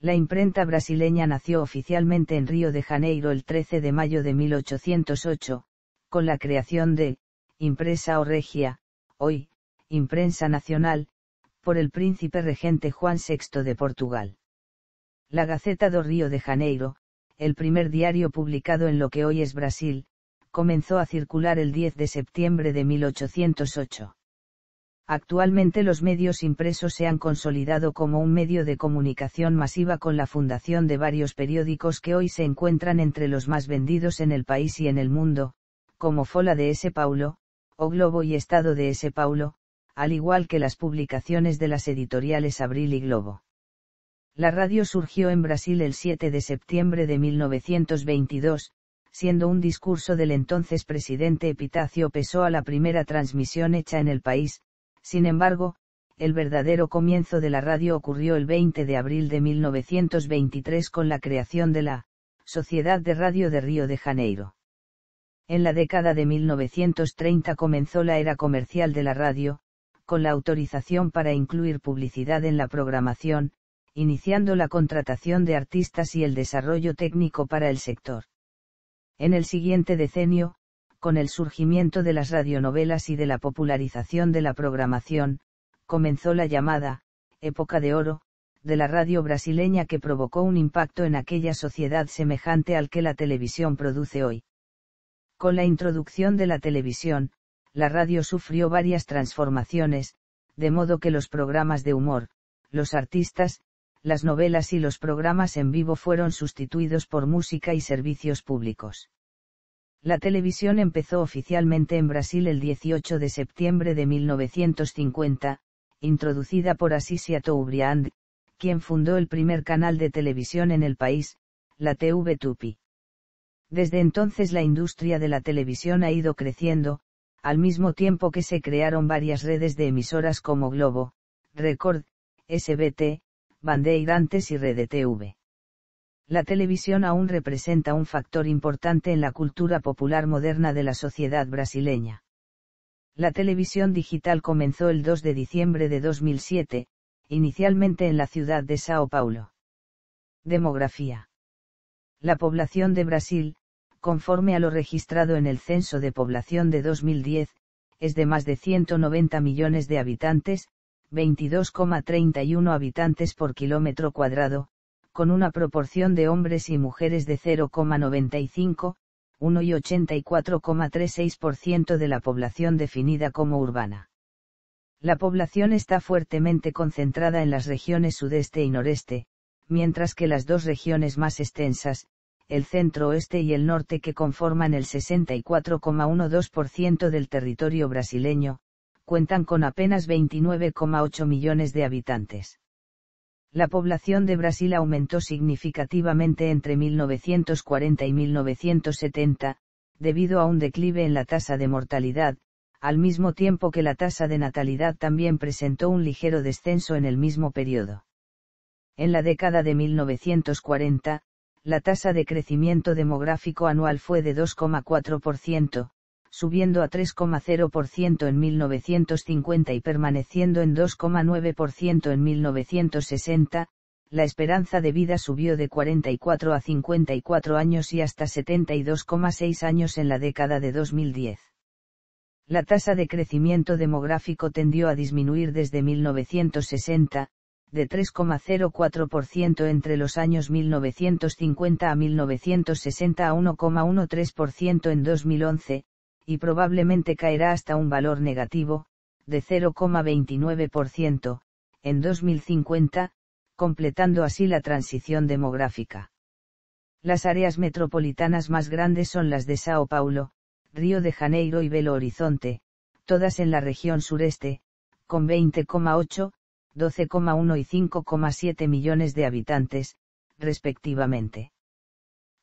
La imprenta brasileña nació oficialmente en Río de Janeiro el 13 de mayo de 1808, con la creación de, impresa o regia, hoy, imprensa nacional, por el príncipe regente Juan VI de Portugal. La Gaceta do Río de Janeiro, el primer diario publicado en lo que hoy es Brasil, comenzó a circular el 10 de septiembre de 1808. Actualmente los medios impresos se han consolidado como un medio de comunicación masiva con la fundación de varios periódicos que hoy se encuentran entre los más vendidos en el país y en el mundo, como Fola de S. Paulo, O Globo y Estado de S. Paulo, al igual que las publicaciones de las editoriales Abril y Globo. La radio surgió en Brasil el 7 de septiembre de 1922, siendo un discurso del entonces presidente Epitacio a la primera transmisión hecha en el país, sin embargo, el verdadero comienzo de la radio ocurrió el 20 de abril de 1923 con la creación de la Sociedad de Radio de Río de Janeiro. En la década de 1930 comenzó la era comercial de la radio, con la autorización para incluir publicidad en la programación, iniciando la contratación de artistas y el desarrollo técnico para el sector. En el siguiente decenio, con el surgimiento de las radionovelas y de la popularización de la programación, comenzó la llamada, época de oro, de la radio brasileña que provocó un impacto en aquella sociedad semejante al que la televisión produce hoy. Con la introducción de la televisión, la radio sufrió varias transformaciones, de modo que los programas de humor, los artistas, las novelas y los programas en vivo fueron sustituidos por música y servicios públicos. La televisión empezó oficialmente en Brasil el 18 de septiembre de 1950, introducida por Asisia Toubriand, quien fundó el primer canal de televisión en el país, la TV Tupi. Desde entonces la industria de la televisión ha ido creciendo, al mismo tiempo que se crearon varias redes de emisoras como Globo, Record, SBT, Bandeirantes y RedeTV. La televisión aún representa un factor importante en la cultura popular moderna de la sociedad brasileña. La televisión digital comenzó el 2 de diciembre de 2007, inicialmente en la ciudad de Sao Paulo. Demografía. La población de Brasil, conforme a lo registrado en el Censo de Población de 2010, es de más de 190 millones de habitantes, 22,31 habitantes por kilómetro cuadrado, con una proporción de hombres y mujeres de 0,95, 1 y 84,36% de la población definida como urbana. La población está fuertemente concentrada en las regiones sudeste y noreste, mientras que las dos regiones más extensas, el centro-oeste y el norte que conforman el 64,12% del territorio brasileño, cuentan con apenas 29,8 millones de habitantes. La población de Brasil aumentó significativamente entre 1940 y 1970, debido a un declive en la tasa de mortalidad, al mismo tiempo que la tasa de natalidad también presentó un ligero descenso en el mismo periodo. En la década de 1940, la tasa de crecimiento demográfico anual fue de 2,4%, subiendo a 3,0% en 1950 y permaneciendo en 2,9% en 1960, la esperanza de vida subió de 44 a 54 años y hasta 72,6 años en la década de 2010. La tasa de crecimiento demográfico tendió a disminuir desde 1960, de 3,04% entre los años 1950 a 1960 a 1,13% en 2011, y probablemente caerá hasta un valor negativo, de 0,29%, en 2050, completando así la transición demográfica. Las áreas metropolitanas más grandes son las de Sao Paulo, Río de Janeiro y Belo Horizonte, todas en la región sureste, con 20,8, 12,1 y 5,7 millones de habitantes, respectivamente.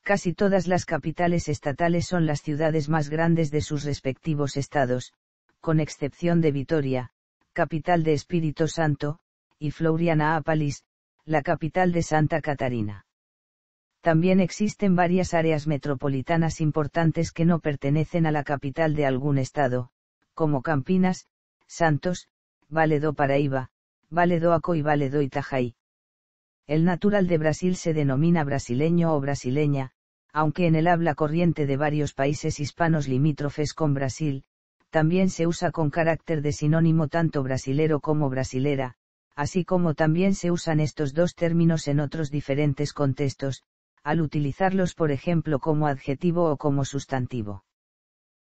Casi todas las capitales estatales son las ciudades más grandes de sus respectivos estados, con excepción de Vitoria, capital de Espíritu Santo, y Florianápolis, la capital de Santa Catarina. También existen varias áreas metropolitanas importantes que no pertenecen a la capital de algún estado, como Campinas, Santos, Valedo Paraíba, Vale y Vale do El natural de Brasil se denomina brasileño o brasileña, aunque en el habla corriente de varios países hispanos limítrofes con Brasil, también se usa con carácter de sinónimo tanto brasilero como brasilera, así como también se usan estos dos términos en otros diferentes contextos, al utilizarlos por ejemplo como adjetivo o como sustantivo.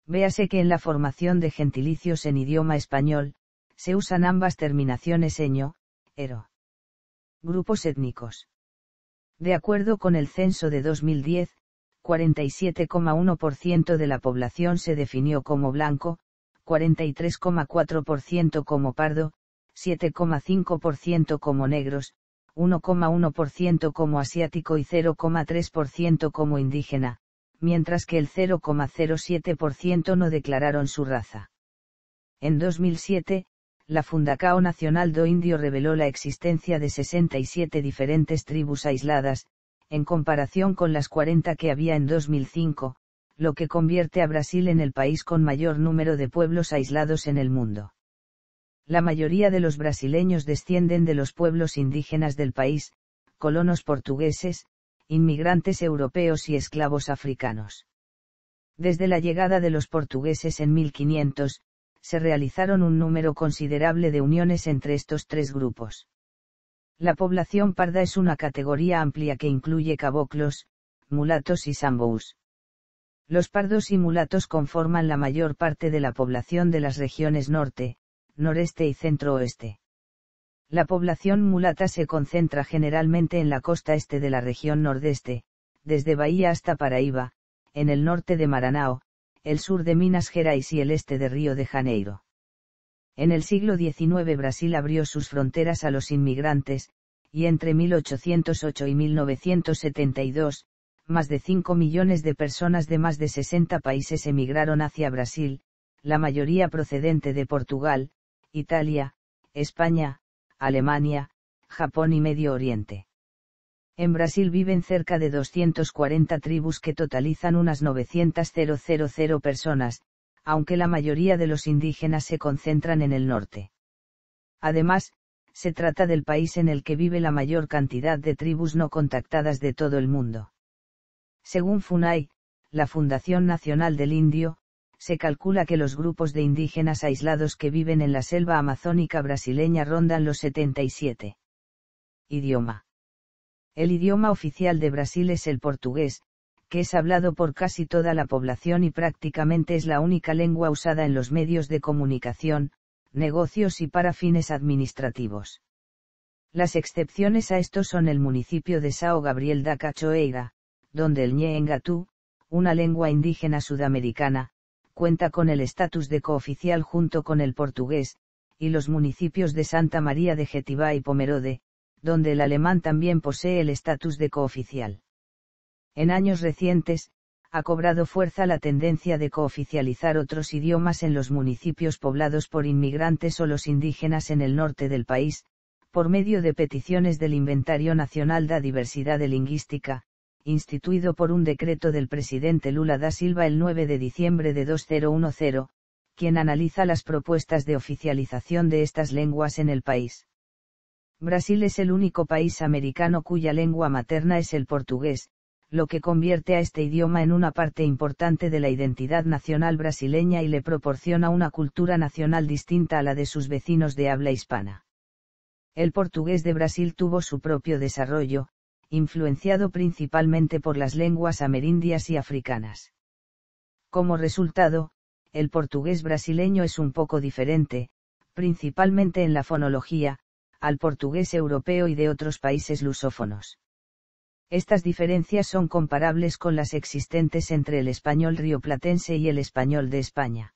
Véase que en la formación de gentilicios en idioma español, se usan ambas terminaciones eño, ero. Grupos étnicos. De acuerdo con el censo de 2010, 47,1% de la población se definió como blanco, 43,4% como pardo, 7,5% como negros, 1,1% como asiático y 0,3% como indígena, mientras que el 0,07% no declararon su raza. En 2007, la Fundacao Nacional do Indio reveló la existencia de 67 diferentes tribus aisladas, en comparación con las 40 que había en 2005, lo que convierte a Brasil en el país con mayor número de pueblos aislados en el mundo. La mayoría de los brasileños descienden de los pueblos indígenas del país, colonos portugueses, inmigrantes europeos y esclavos africanos. Desde la llegada de los portugueses en 1500, se realizaron un número considerable de uniones entre estos tres grupos. La población parda es una categoría amplia que incluye caboclos, mulatos y sambous. Los pardos y mulatos conforman la mayor parte de la población de las regiones norte, noreste y centro-oeste. La población mulata se concentra generalmente en la costa este de la región nordeste, desde Bahía hasta Paraíba, en el norte de Maranao, el sur de Minas Gerais y el este de Río de Janeiro. En el siglo XIX Brasil abrió sus fronteras a los inmigrantes, y entre 1808 y 1972, más de 5 millones de personas de más de 60 países emigraron hacia Brasil, la mayoría procedente de Portugal, Italia, España, Alemania, Japón y Medio Oriente. En Brasil viven cerca de 240 tribus que totalizan unas 900.000 personas, aunque la mayoría de los indígenas se concentran en el norte. Además, se trata del país en el que vive la mayor cantidad de tribus no contactadas de todo el mundo. Según FUNAI, la Fundación Nacional del Indio, se calcula que los grupos de indígenas aislados que viven en la selva amazónica brasileña rondan los 77. Idioma. El idioma oficial de Brasil es el portugués, que es hablado por casi toda la población y prácticamente es la única lengua usada en los medios de comunicación, negocios y para fines administrativos. Las excepciones a esto son el municipio de São Gabriel da Cachoeira, donde el ñeengatú, una lengua indígena sudamericana, cuenta con el estatus de cooficial junto con el portugués, y los municipios de Santa María de Jetibá y Pomerode, donde el alemán también posee el estatus de cooficial. En años recientes, ha cobrado fuerza la tendencia de cooficializar otros idiomas en los municipios poblados por inmigrantes o los indígenas en el norte del país, por medio de peticiones del Inventario Nacional de Diversidad de Lingüística, instituido por un decreto del presidente Lula da Silva el 9 de diciembre de 2010, quien analiza las propuestas de oficialización de estas lenguas en el país. Brasil es el único país americano cuya lengua materna es el portugués, lo que convierte a este idioma en una parte importante de la identidad nacional brasileña y le proporciona una cultura nacional distinta a la de sus vecinos de habla hispana. El portugués de Brasil tuvo su propio desarrollo, influenciado principalmente por las lenguas amerindias y africanas. Como resultado, el portugués brasileño es un poco diferente, principalmente en la fonología, al portugués europeo y de otros países lusófonos. Estas diferencias son comparables con las existentes entre el español rioplatense y el español de España.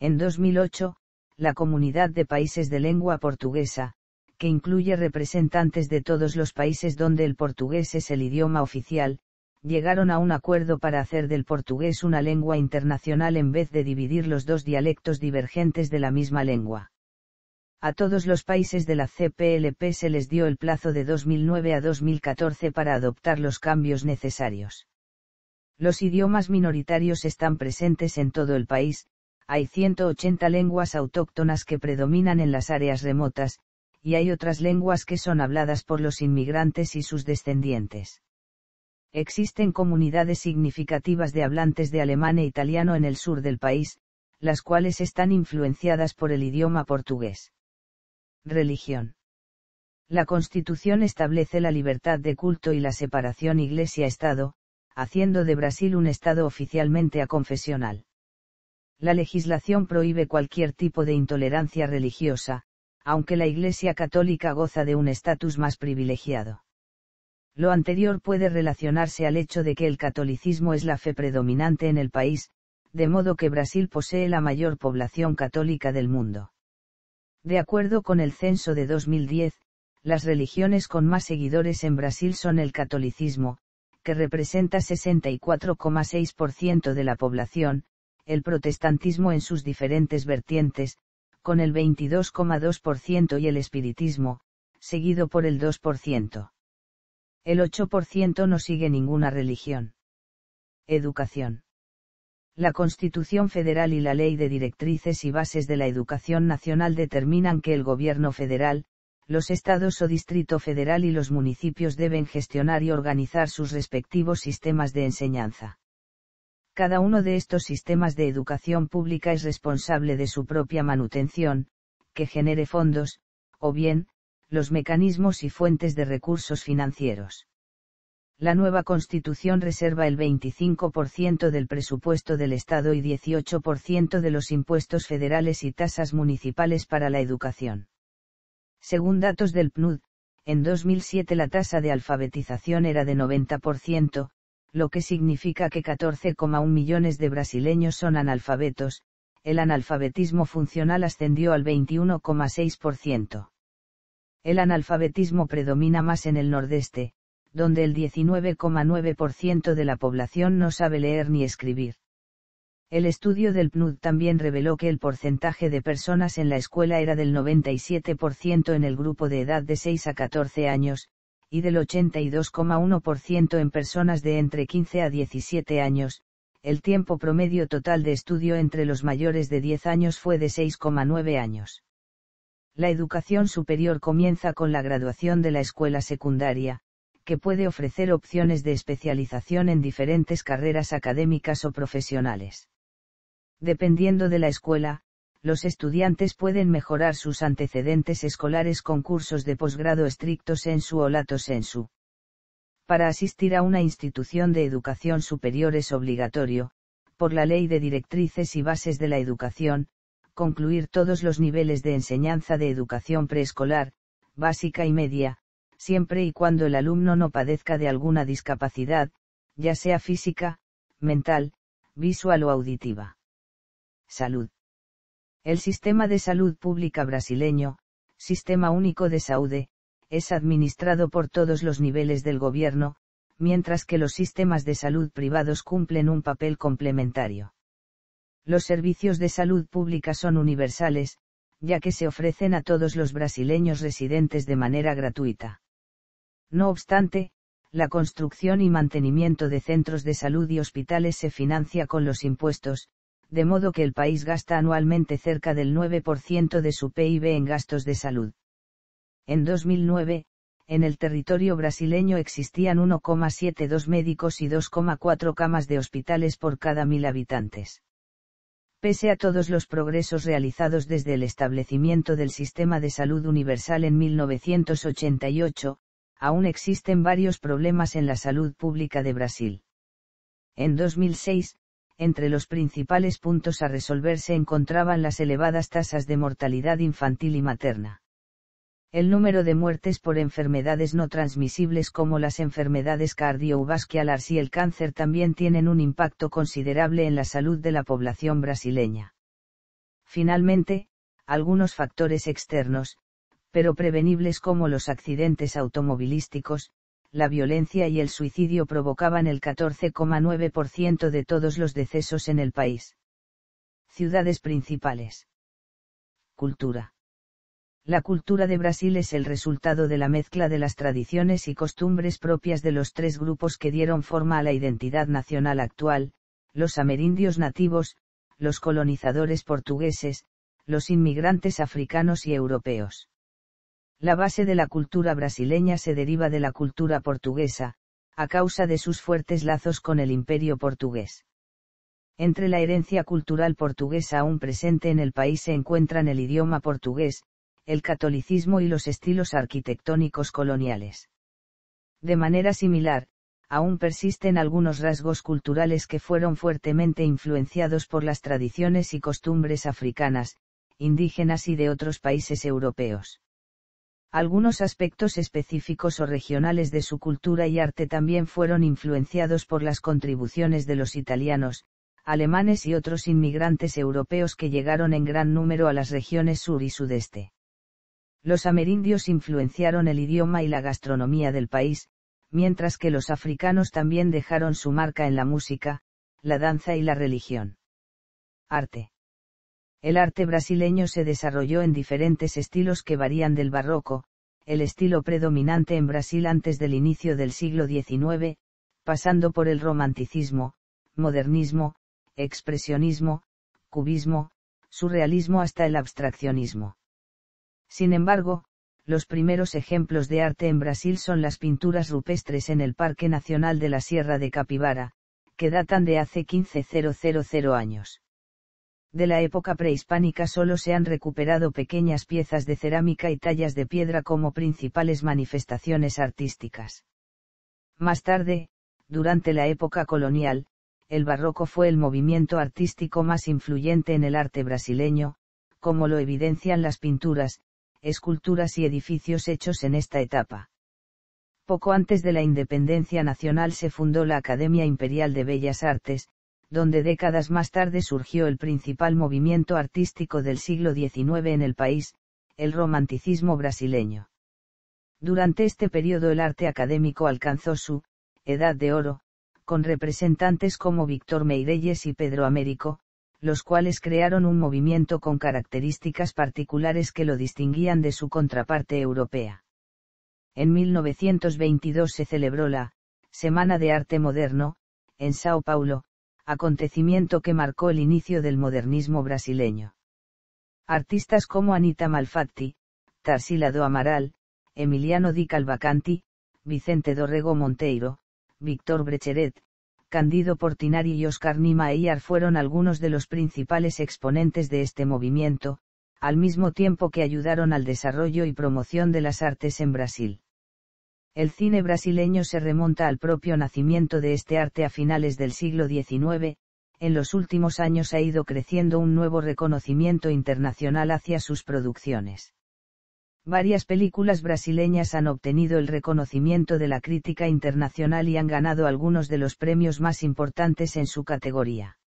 En 2008, la Comunidad de Países de Lengua Portuguesa, que incluye representantes de todos los países donde el portugués es el idioma oficial, llegaron a un acuerdo para hacer del portugués una lengua internacional en vez de dividir los dos dialectos divergentes de la misma lengua. A todos los países de la CPLP se les dio el plazo de 2009 a 2014 para adoptar los cambios necesarios. Los idiomas minoritarios están presentes en todo el país, hay 180 lenguas autóctonas que predominan en las áreas remotas, y hay otras lenguas que son habladas por los inmigrantes y sus descendientes. Existen comunidades significativas de hablantes de alemán e italiano en el sur del país, las cuales están influenciadas por el idioma portugués. Religión. La Constitución establece la libertad de culto y la separación Iglesia-Estado, haciendo de Brasil un Estado oficialmente aconfesional. La legislación prohíbe cualquier tipo de intolerancia religiosa, aunque la Iglesia católica goza de un estatus más privilegiado. Lo anterior puede relacionarse al hecho de que el catolicismo es la fe predominante en el país, de modo que Brasil posee la mayor población católica del mundo. De acuerdo con el censo de 2010, las religiones con más seguidores en Brasil son el catolicismo, que representa 64,6% de la población, el protestantismo en sus diferentes vertientes, con el 22,2% y el espiritismo, seguido por el 2%. El 8% no sigue ninguna religión. Educación la Constitución Federal y la Ley de Directrices y Bases de la Educación Nacional determinan que el Gobierno Federal, los estados o Distrito Federal y los municipios deben gestionar y organizar sus respectivos sistemas de enseñanza. Cada uno de estos sistemas de educación pública es responsable de su propia manutención, que genere fondos, o bien, los mecanismos y fuentes de recursos financieros la nueva Constitución reserva el 25% del presupuesto del Estado y 18% de los impuestos federales y tasas municipales para la educación. Según datos del PNUD, en 2007 la tasa de alfabetización era de 90%, lo que significa que 14,1 millones de brasileños son analfabetos, el analfabetismo funcional ascendió al 21,6%. El analfabetismo predomina más en el nordeste, donde el 19,9% de la población no sabe leer ni escribir. El estudio del PNUD también reveló que el porcentaje de personas en la escuela era del 97% en el grupo de edad de 6 a 14 años, y del 82,1% en personas de entre 15 a 17 años. El tiempo promedio total de estudio entre los mayores de 10 años fue de 6,9 años. La educación superior comienza con la graduación de la escuela secundaria, que puede ofrecer opciones de especialización en diferentes carreras académicas o profesionales. Dependiendo de la escuela, los estudiantes pueden mejorar sus antecedentes escolares con cursos de posgrado estricto sensu o lato sensu. Para asistir a una institución de educación superior es obligatorio, por la Ley de Directrices y Bases de la Educación, concluir todos los niveles de enseñanza de educación preescolar, básica y media, siempre y cuando el alumno no padezca de alguna discapacidad, ya sea física, mental, visual o auditiva. Salud. El sistema de salud pública brasileño, Sistema Único de Saúde, es administrado por todos los niveles del gobierno, mientras que los sistemas de salud privados cumplen un papel complementario. Los servicios de salud pública son universales, ya que se ofrecen a todos los brasileños residentes de manera gratuita. No obstante, la construcción y mantenimiento de centros de salud y hospitales se financia con los impuestos, de modo que el país gasta anualmente cerca del 9% de su PIB en gastos de salud. En 2009, en el territorio brasileño existían 1,72 médicos y 2,4 camas de hospitales por cada mil habitantes. Pese a todos los progresos realizados desde el establecimiento del sistema de salud universal en 1988, aún existen varios problemas en la salud pública de Brasil. En 2006, entre los principales puntos a resolver se encontraban las elevadas tasas de mortalidad infantil y materna. El número de muertes por enfermedades no transmisibles como las enfermedades cardiovasculares y el cáncer también tienen un impacto considerable en la salud de la población brasileña. Finalmente, algunos factores externos, pero prevenibles como los accidentes automovilísticos, la violencia y el suicidio provocaban el 14,9% de todos los decesos en el país. Ciudades principales. Cultura. La cultura de Brasil es el resultado de la mezcla de las tradiciones y costumbres propias de los tres grupos que dieron forma a la identidad nacional actual, los amerindios nativos, los colonizadores portugueses, los inmigrantes africanos y europeos. La base de la cultura brasileña se deriva de la cultura portuguesa, a causa de sus fuertes lazos con el imperio portugués. Entre la herencia cultural portuguesa aún presente en el país se encuentran el idioma portugués, el catolicismo y los estilos arquitectónicos coloniales. De manera similar, aún persisten algunos rasgos culturales que fueron fuertemente influenciados por las tradiciones y costumbres africanas, indígenas y de otros países europeos. Algunos aspectos específicos o regionales de su cultura y arte también fueron influenciados por las contribuciones de los italianos, alemanes y otros inmigrantes europeos que llegaron en gran número a las regiones sur y sudeste. Los amerindios influenciaron el idioma y la gastronomía del país, mientras que los africanos también dejaron su marca en la música, la danza y la religión. Arte. El arte brasileño se desarrolló en diferentes estilos que varían del barroco, el estilo predominante en Brasil antes del inicio del siglo XIX, pasando por el romanticismo, modernismo, expresionismo, cubismo, surrealismo hasta el abstraccionismo. Sin embargo, los primeros ejemplos de arte en Brasil son las pinturas rupestres en el Parque Nacional de la Sierra de Capivara, que datan de hace 15.000 años de la época prehispánica solo se han recuperado pequeñas piezas de cerámica y tallas de piedra como principales manifestaciones artísticas. Más tarde, durante la época colonial, el barroco fue el movimiento artístico más influyente en el arte brasileño, como lo evidencian las pinturas, esculturas y edificios hechos en esta etapa. Poco antes de la independencia nacional se fundó la Academia Imperial de Bellas Artes, donde décadas más tarde surgió el principal movimiento artístico del siglo XIX en el país, el romanticismo brasileño. Durante este periodo el arte académico alcanzó su edad de oro, con representantes como Víctor Meirelles y Pedro Américo, los cuales crearon un movimiento con características particulares que lo distinguían de su contraparte europea. En 1922 se celebró la Semana de Arte Moderno, en Sao Paulo, acontecimiento que marcó el inicio del modernismo brasileño. Artistas como Anita Malfatti, Tarsila do Amaral, Emiliano di Calvacanti, Vicente Dorrego Monteiro, Víctor Brecheret, Candido Portinari y Oscar Niemeyer fueron algunos de los principales exponentes de este movimiento, al mismo tiempo que ayudaron al desarrollo y promoción de las artes en Brasil. El cine brasileño se remonta al propio nacimiento de este arte a finales del siglo XIX, en los últimos años ha ido creciendo un nuevo reconocimiento internacional hacia sus producciones. Varias películas brasileñas han obtenido el reconocimiento de la crítica internacional y han ganado algunos de los premios más importantes en su categoría.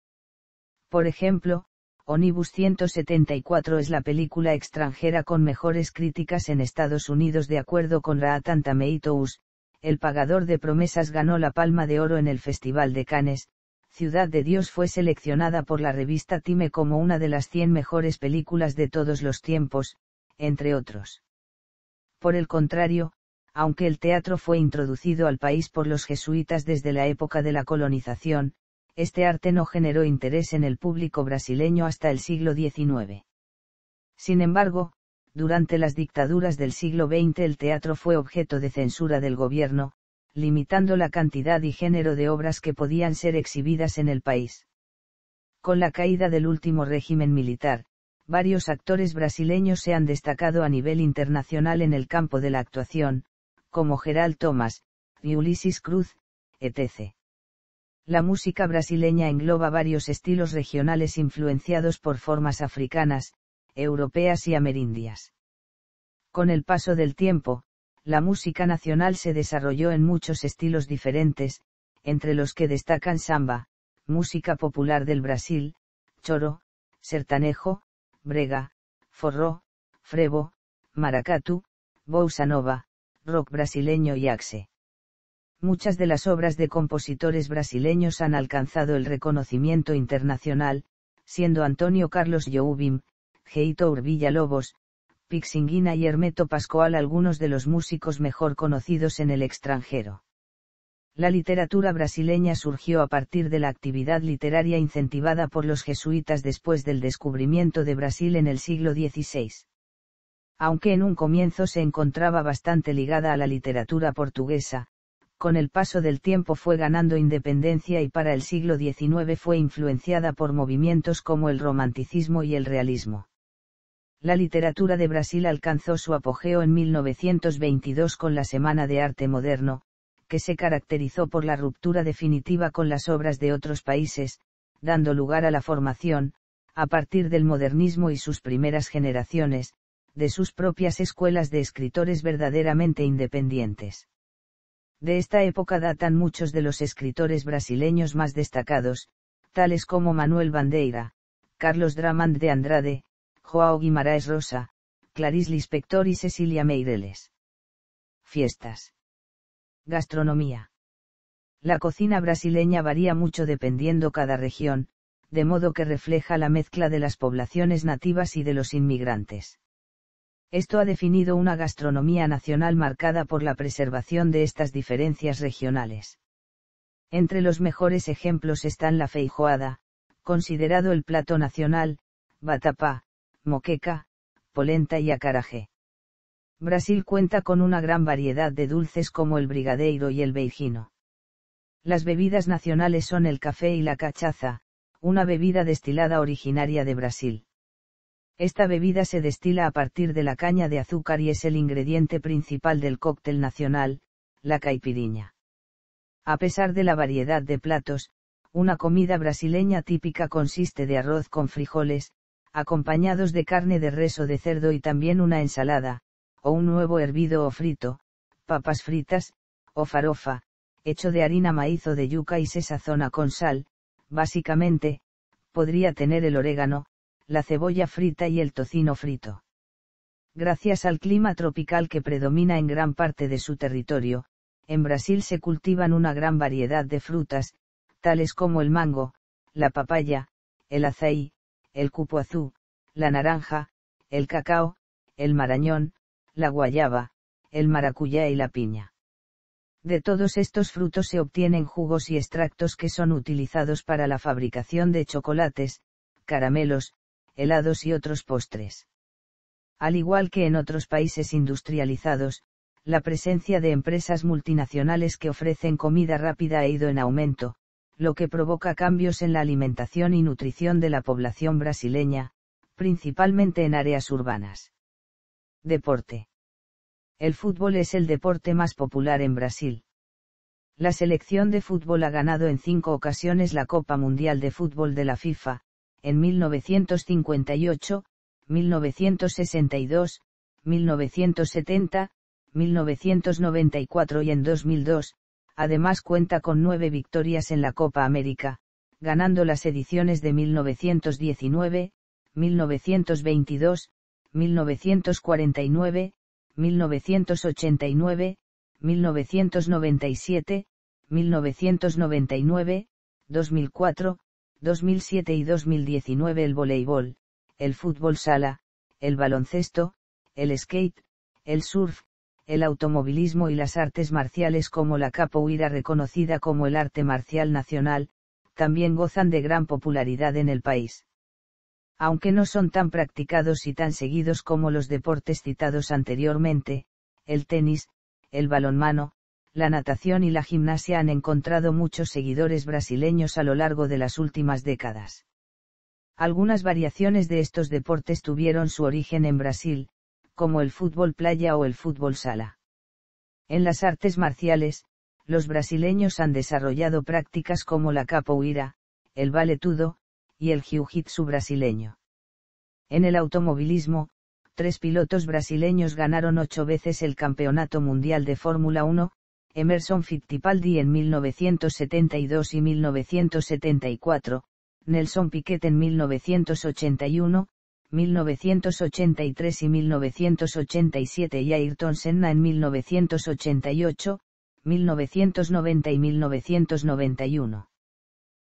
Por ejemplo, Onibus 174 es la película extranjera con mejores críticas en Estados Unidos de acuerdo con Raatan Tameitous, El pagador de promesas ganó la Palma de Oro en el Festival de Cannes, Ciudad de Dios fue seleccionada por la revista Time como una de las 100 mejores películas de todos los tiempos, entre otros. Por el contrario, aunque el teatro fue introducido al país por los jesuitas desde la época de la colonización, este arte no generó interés en el público brasileño hasta el siglo XIX. Sin embargo, durante las dictaduras del siglo XX el teatro fue objeto de censura del gobierno, limitando la cantidad y género de obras que podían ser exhibidas en el país. Con la caída del último régimen militar, varios actores brasileños se han destacado a nivel internacional en el campo de la actuación, como Gerald Thomas, y Ulises Cruz, etc. La música brasileña engloba varios estilos regionales influenciados por formas africanas, europeas y amerindias. Con el paso del tiempo, la música nacional se desarrolló en muchos estilos diferentes, entre los que destacan samba, música popular del Brasil, choro, sertanejo, brega, forró, frevo, maracatu, bossa nova, rock brasileño y axe muchas de las obras de compositores brasileños han alcanzado el reconocimiento internacional, siendo Antonio Carlos Jobim, Geito Urbilla Lobos, Pixinguina y Hermeto Pascoal algunos de los músicos mejor conocidos en el extranjero. La literatura brasileña surgió a partir de la actividad literaria incentivada por los jesuitas después del descubrimiento de Brasil en el siglo XVI. Aunque en un comienzo se encontraba bastante ligada a la literatura portuguesa, con el paso del tiempo fue ganando independencia y para el siglo XIX fue influenciada por movimientos como el romanticismo y el realismo. La literatura de Brasil alcanzó su apogeo en 1922 con la Semana de Arte Moderno, que se caracterizó por la ruptura definitiva con las obras de otros países, dando lugar a la formación, a partir del modernismo y sus primeras generaciones, de sus propias escuelas de escritores verdaderamente independientes de esta época datan muchos de los escritores brasileños más destacados, tales como Manuel Bandeira, Carlos Dramand de Andrade, Joao Guimarães Rosa, Clarice Lispector y Cecilia Meireles. Fiestas. Gastronomía. La cocina brasileña varía mucho dependiendo cada región, de modo que refleja la mezcla de las poblaciones nativas y de los inmigrantes. Esto ha definido una gastronomía nacional marcada por la preservación de estas diferencias regionales. Entre los mejores ejemplos están la feijoada, considerado el plato nacional, batapá, moqueca, polenta y acaraje. Brasil cuenta con una gran variedad de dulces como el brigadeiro y el beijino. Las bebidas nacionales son el café y la cachaza, una bebida destilada originaria de Brasil. Esta bebida se destila a partir de la caña de azúcar y es el ingrediente principal del cóctel nacional, la caipiriña. A pesar de la variedad de platos, una comida brasileña típica consiste de arroz con frijoles, acompañados de carne de res o de cerdo y también una ensalada, o un nuevo hervido o frito, papas fritas, o farofa, hecho de harina maíz o de yuca y se sazona con sal, básicamente, podría tener el orégano, la cebolla frita y el tocino frito. Gracias al clima tropical que predomina en gran parte de su territorio, en Brasil se cultivan una gran variedad de frutas, tales como el mango, la papaya, el azaí, el cupoazú, la naranja, el cacao, el marañón, la guayaba, el maracuyá y la piña. De todos estos frutos se obtienen jugos y extractos que son utilizados para la fabricación de chocolates, caramelos, helados y otros postres. Al igual que en otros países industrializados, la presencia de empresas multinacionales que ofrecen comida rápida ha ido en aumento, lo que provoca cambios en la alimentación y nutrición de la población brasileña, principalmente en áreas urbanas. Deporte. El fútbol es el deporte más popular en Brasil. La selección de fútbol ha ganado en cinco ocasiones la Copa Mundial de Fútbol de la FIFA, en 1958, 1962, 1970, 1994 y en 2002, además cuenta con nueve victorias en la Copa América, ganando las ediciones de 1919, 1922, 1949, 1989, 1997, 1999, 2004, 2007 y 2019 el voleibol, el fútbol sala, el baloncesto, el skate, el surf, el automovilismo y las artes marciales como la capoeira reconocida como el arte marcial nacional, también gozan de gran popularidad en el país. Aunque no son tan practicados y tan seguidos como los deportes citados anteriormente, el tenis, el balonmano, la natación y la gimnasia han encontrado muchos seguidores brasileños a lo largo de las últimas décadas. Algunas variaciones de estos deportes tuvieron su origen en Brasil, como el fútbol playa o el fútbol sala. En las artes marciales, los brasileños han desarrollado prácticas como la capoeira, el valetudo, y el jiu-jitsu brasileño. En el automovilismo, tres pilotos brasileños ganaron ocho veces el Campeonato Mundial de Fórmula 1, Emerson Fittipaldi en 1972 y 1974, Nelson Piquet en 1981, 1983 y 1987 y Ayrton Senna en 1988, 1990 y 1991.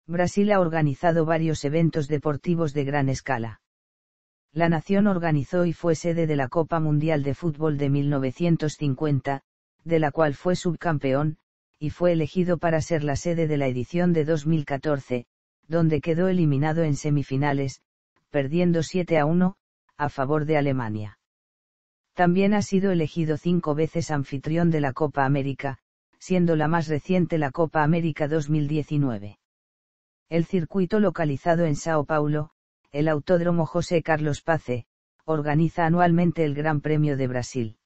Brasil ha organizado varios eventos deportivos de gran escala. La nación organizó y fue sede de la Copa Mundial de Fútbol de 1950, de la cual fue subcampeón, y fue elegido para ser la sede de la edición de 2014, donde quedó eliminado en semifinales, perdiendo 7 a 1, a favor de Alemania. También ha sido elegido cinco veces anfitrión de la Copa América, siendo la más reciente la Copa América 2019. El circuito localizado en Sao Paulo, el Autódromo José Carlos Pace, organiza anualmente el Gran Premio de Brasil.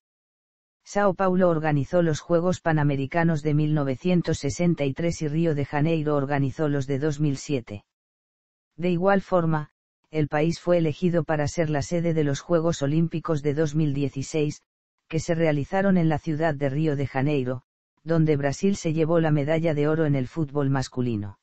Sao Paulo organizó los Juegos Panamericanos de 1963 y Río de Janeiro organizó los de 2007. De igual forma, el país fue elegido para ser la sede de los Juegos Olímpicos de 2016, que se realizaron en la ciudad de Río de Janeiro, donde Brasil se llevó la medalla de oro en el fútbol masculino.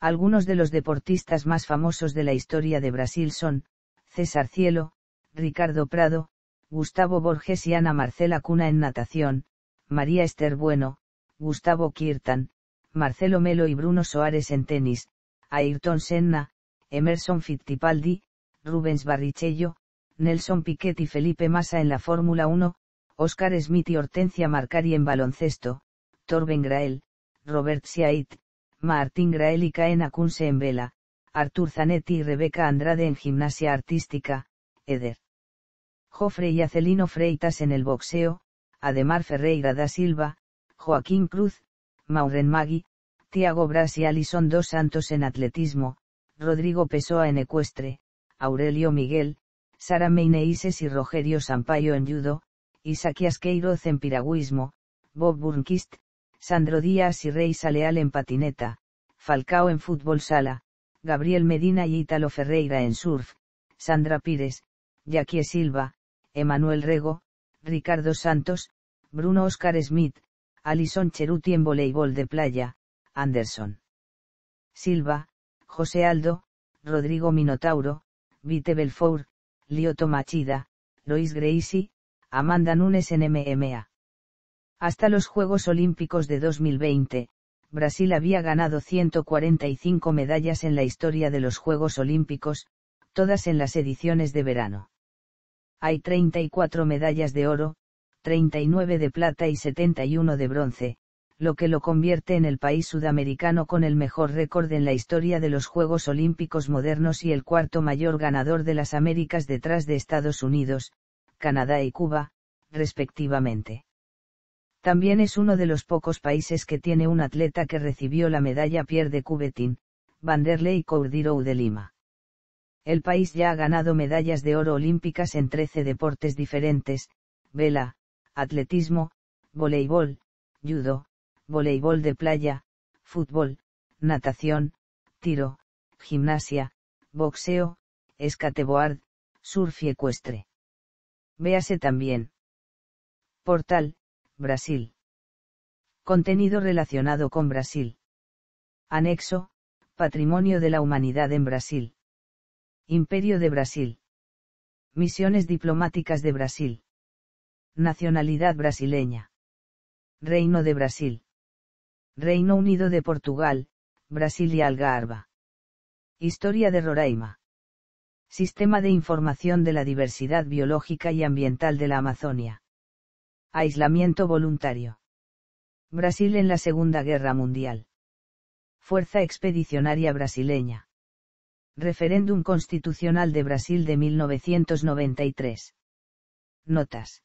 Algunos de los deportistas más famosos de la historia de Brasil son, César Cielo, Ricardo Prado, Gustavo Borges y Ana Marcela Cuna en natación, María Esther Bueno, Gustavo Kirtan, Marcelo Melo y Bruno Soares en tenis, Ayrton Senna, Emerson Fittipaldi, Rubens Barrichello, Nelson Piquet y Felipe Massa en la Fórmula 1, Oscar Smith y Hortensia Marcari en baloncesto, Torben Grael, Robert Siait, Martín Grael y Caena Acunse en vela, Artur Zanetti y Rebeca Andrade en gimnasia artística, Eder. Jofre y Acelino Freitas en el boxeo, Ademar Ferreira da Silva, Joaquín Cruz, Mauren Magui, Tiago Bras y Alison Dos Santos en atletismo, Rodrigo Pessoa en ecuestre, Aurelio Miguel, Sara Meineises y Rogerio Sampaio en judo, Isaquias Queiroz en piragüismo, Bob Burnquist, Sandro Díaz y Rey Saleal en patineta, Falcao en fútbol sala, Gabriel Medina y Ítalo Ferreira en surf, Sandra Pires, Jackie Silva, Emanuel Rego, Ricardo Santos, Bruno Oscar Smith, Alison Cheruti en voleibol de playa, Anderson. Silva, José Aldo, Rodrigo Minotauro, Vite Belfour, Lioto Machida, Luis Gracie, Amanda Nunes en MMA. Hasta los Juegos Olímpicos de 2020, Brasil había ganado 145 medallas en la historia de los Juegos Olímpicos, todas en las ediciones de verano hay 34 medallas de oro, 39 de plata y 71 de bronce, lo que lo convierte en el país sudamericano con el mejor récord en la historia de los Juegos Olímpicos modernos y el cuarto mayor ganador de las Américas detrás de Estados Unidos, Canadá y Cuba, respectivamente. También es uno de los pocos países que tiene un atleta que recibió la medalla Pierre de Coubertin, Vanderlei Cordiro de Lima. El país ya ha ganado medallas de oro olímpicas en 13 deportes diferentes, vela, atletismo, voleibol, judo, voleibol de playa, fútbol, natación, tiro, gimnasia, boxeo, escateboard, surf y ecuestre. Véase también. Portal, Brasil. Contenido relacionado con Brasil. Anexo, Patrimonio de la Humanidad en Brasil. Imperio de Brasil. Misiones diplomáticas de Brasil. Nacionalidad brasileña. Reino de Brasil. Reino Unido de Portugal, Brasil y Algarva. Historia de Roraima. Sistema de información de la diversidad biológica y ambiental de la Amazonia. Aislamiento voluntario. Brasil en la Segunda Guerra Mundial. Fuerza Expedicionaria Brasileña. Referéndum Constitucional de Brasil de 1993. Notas.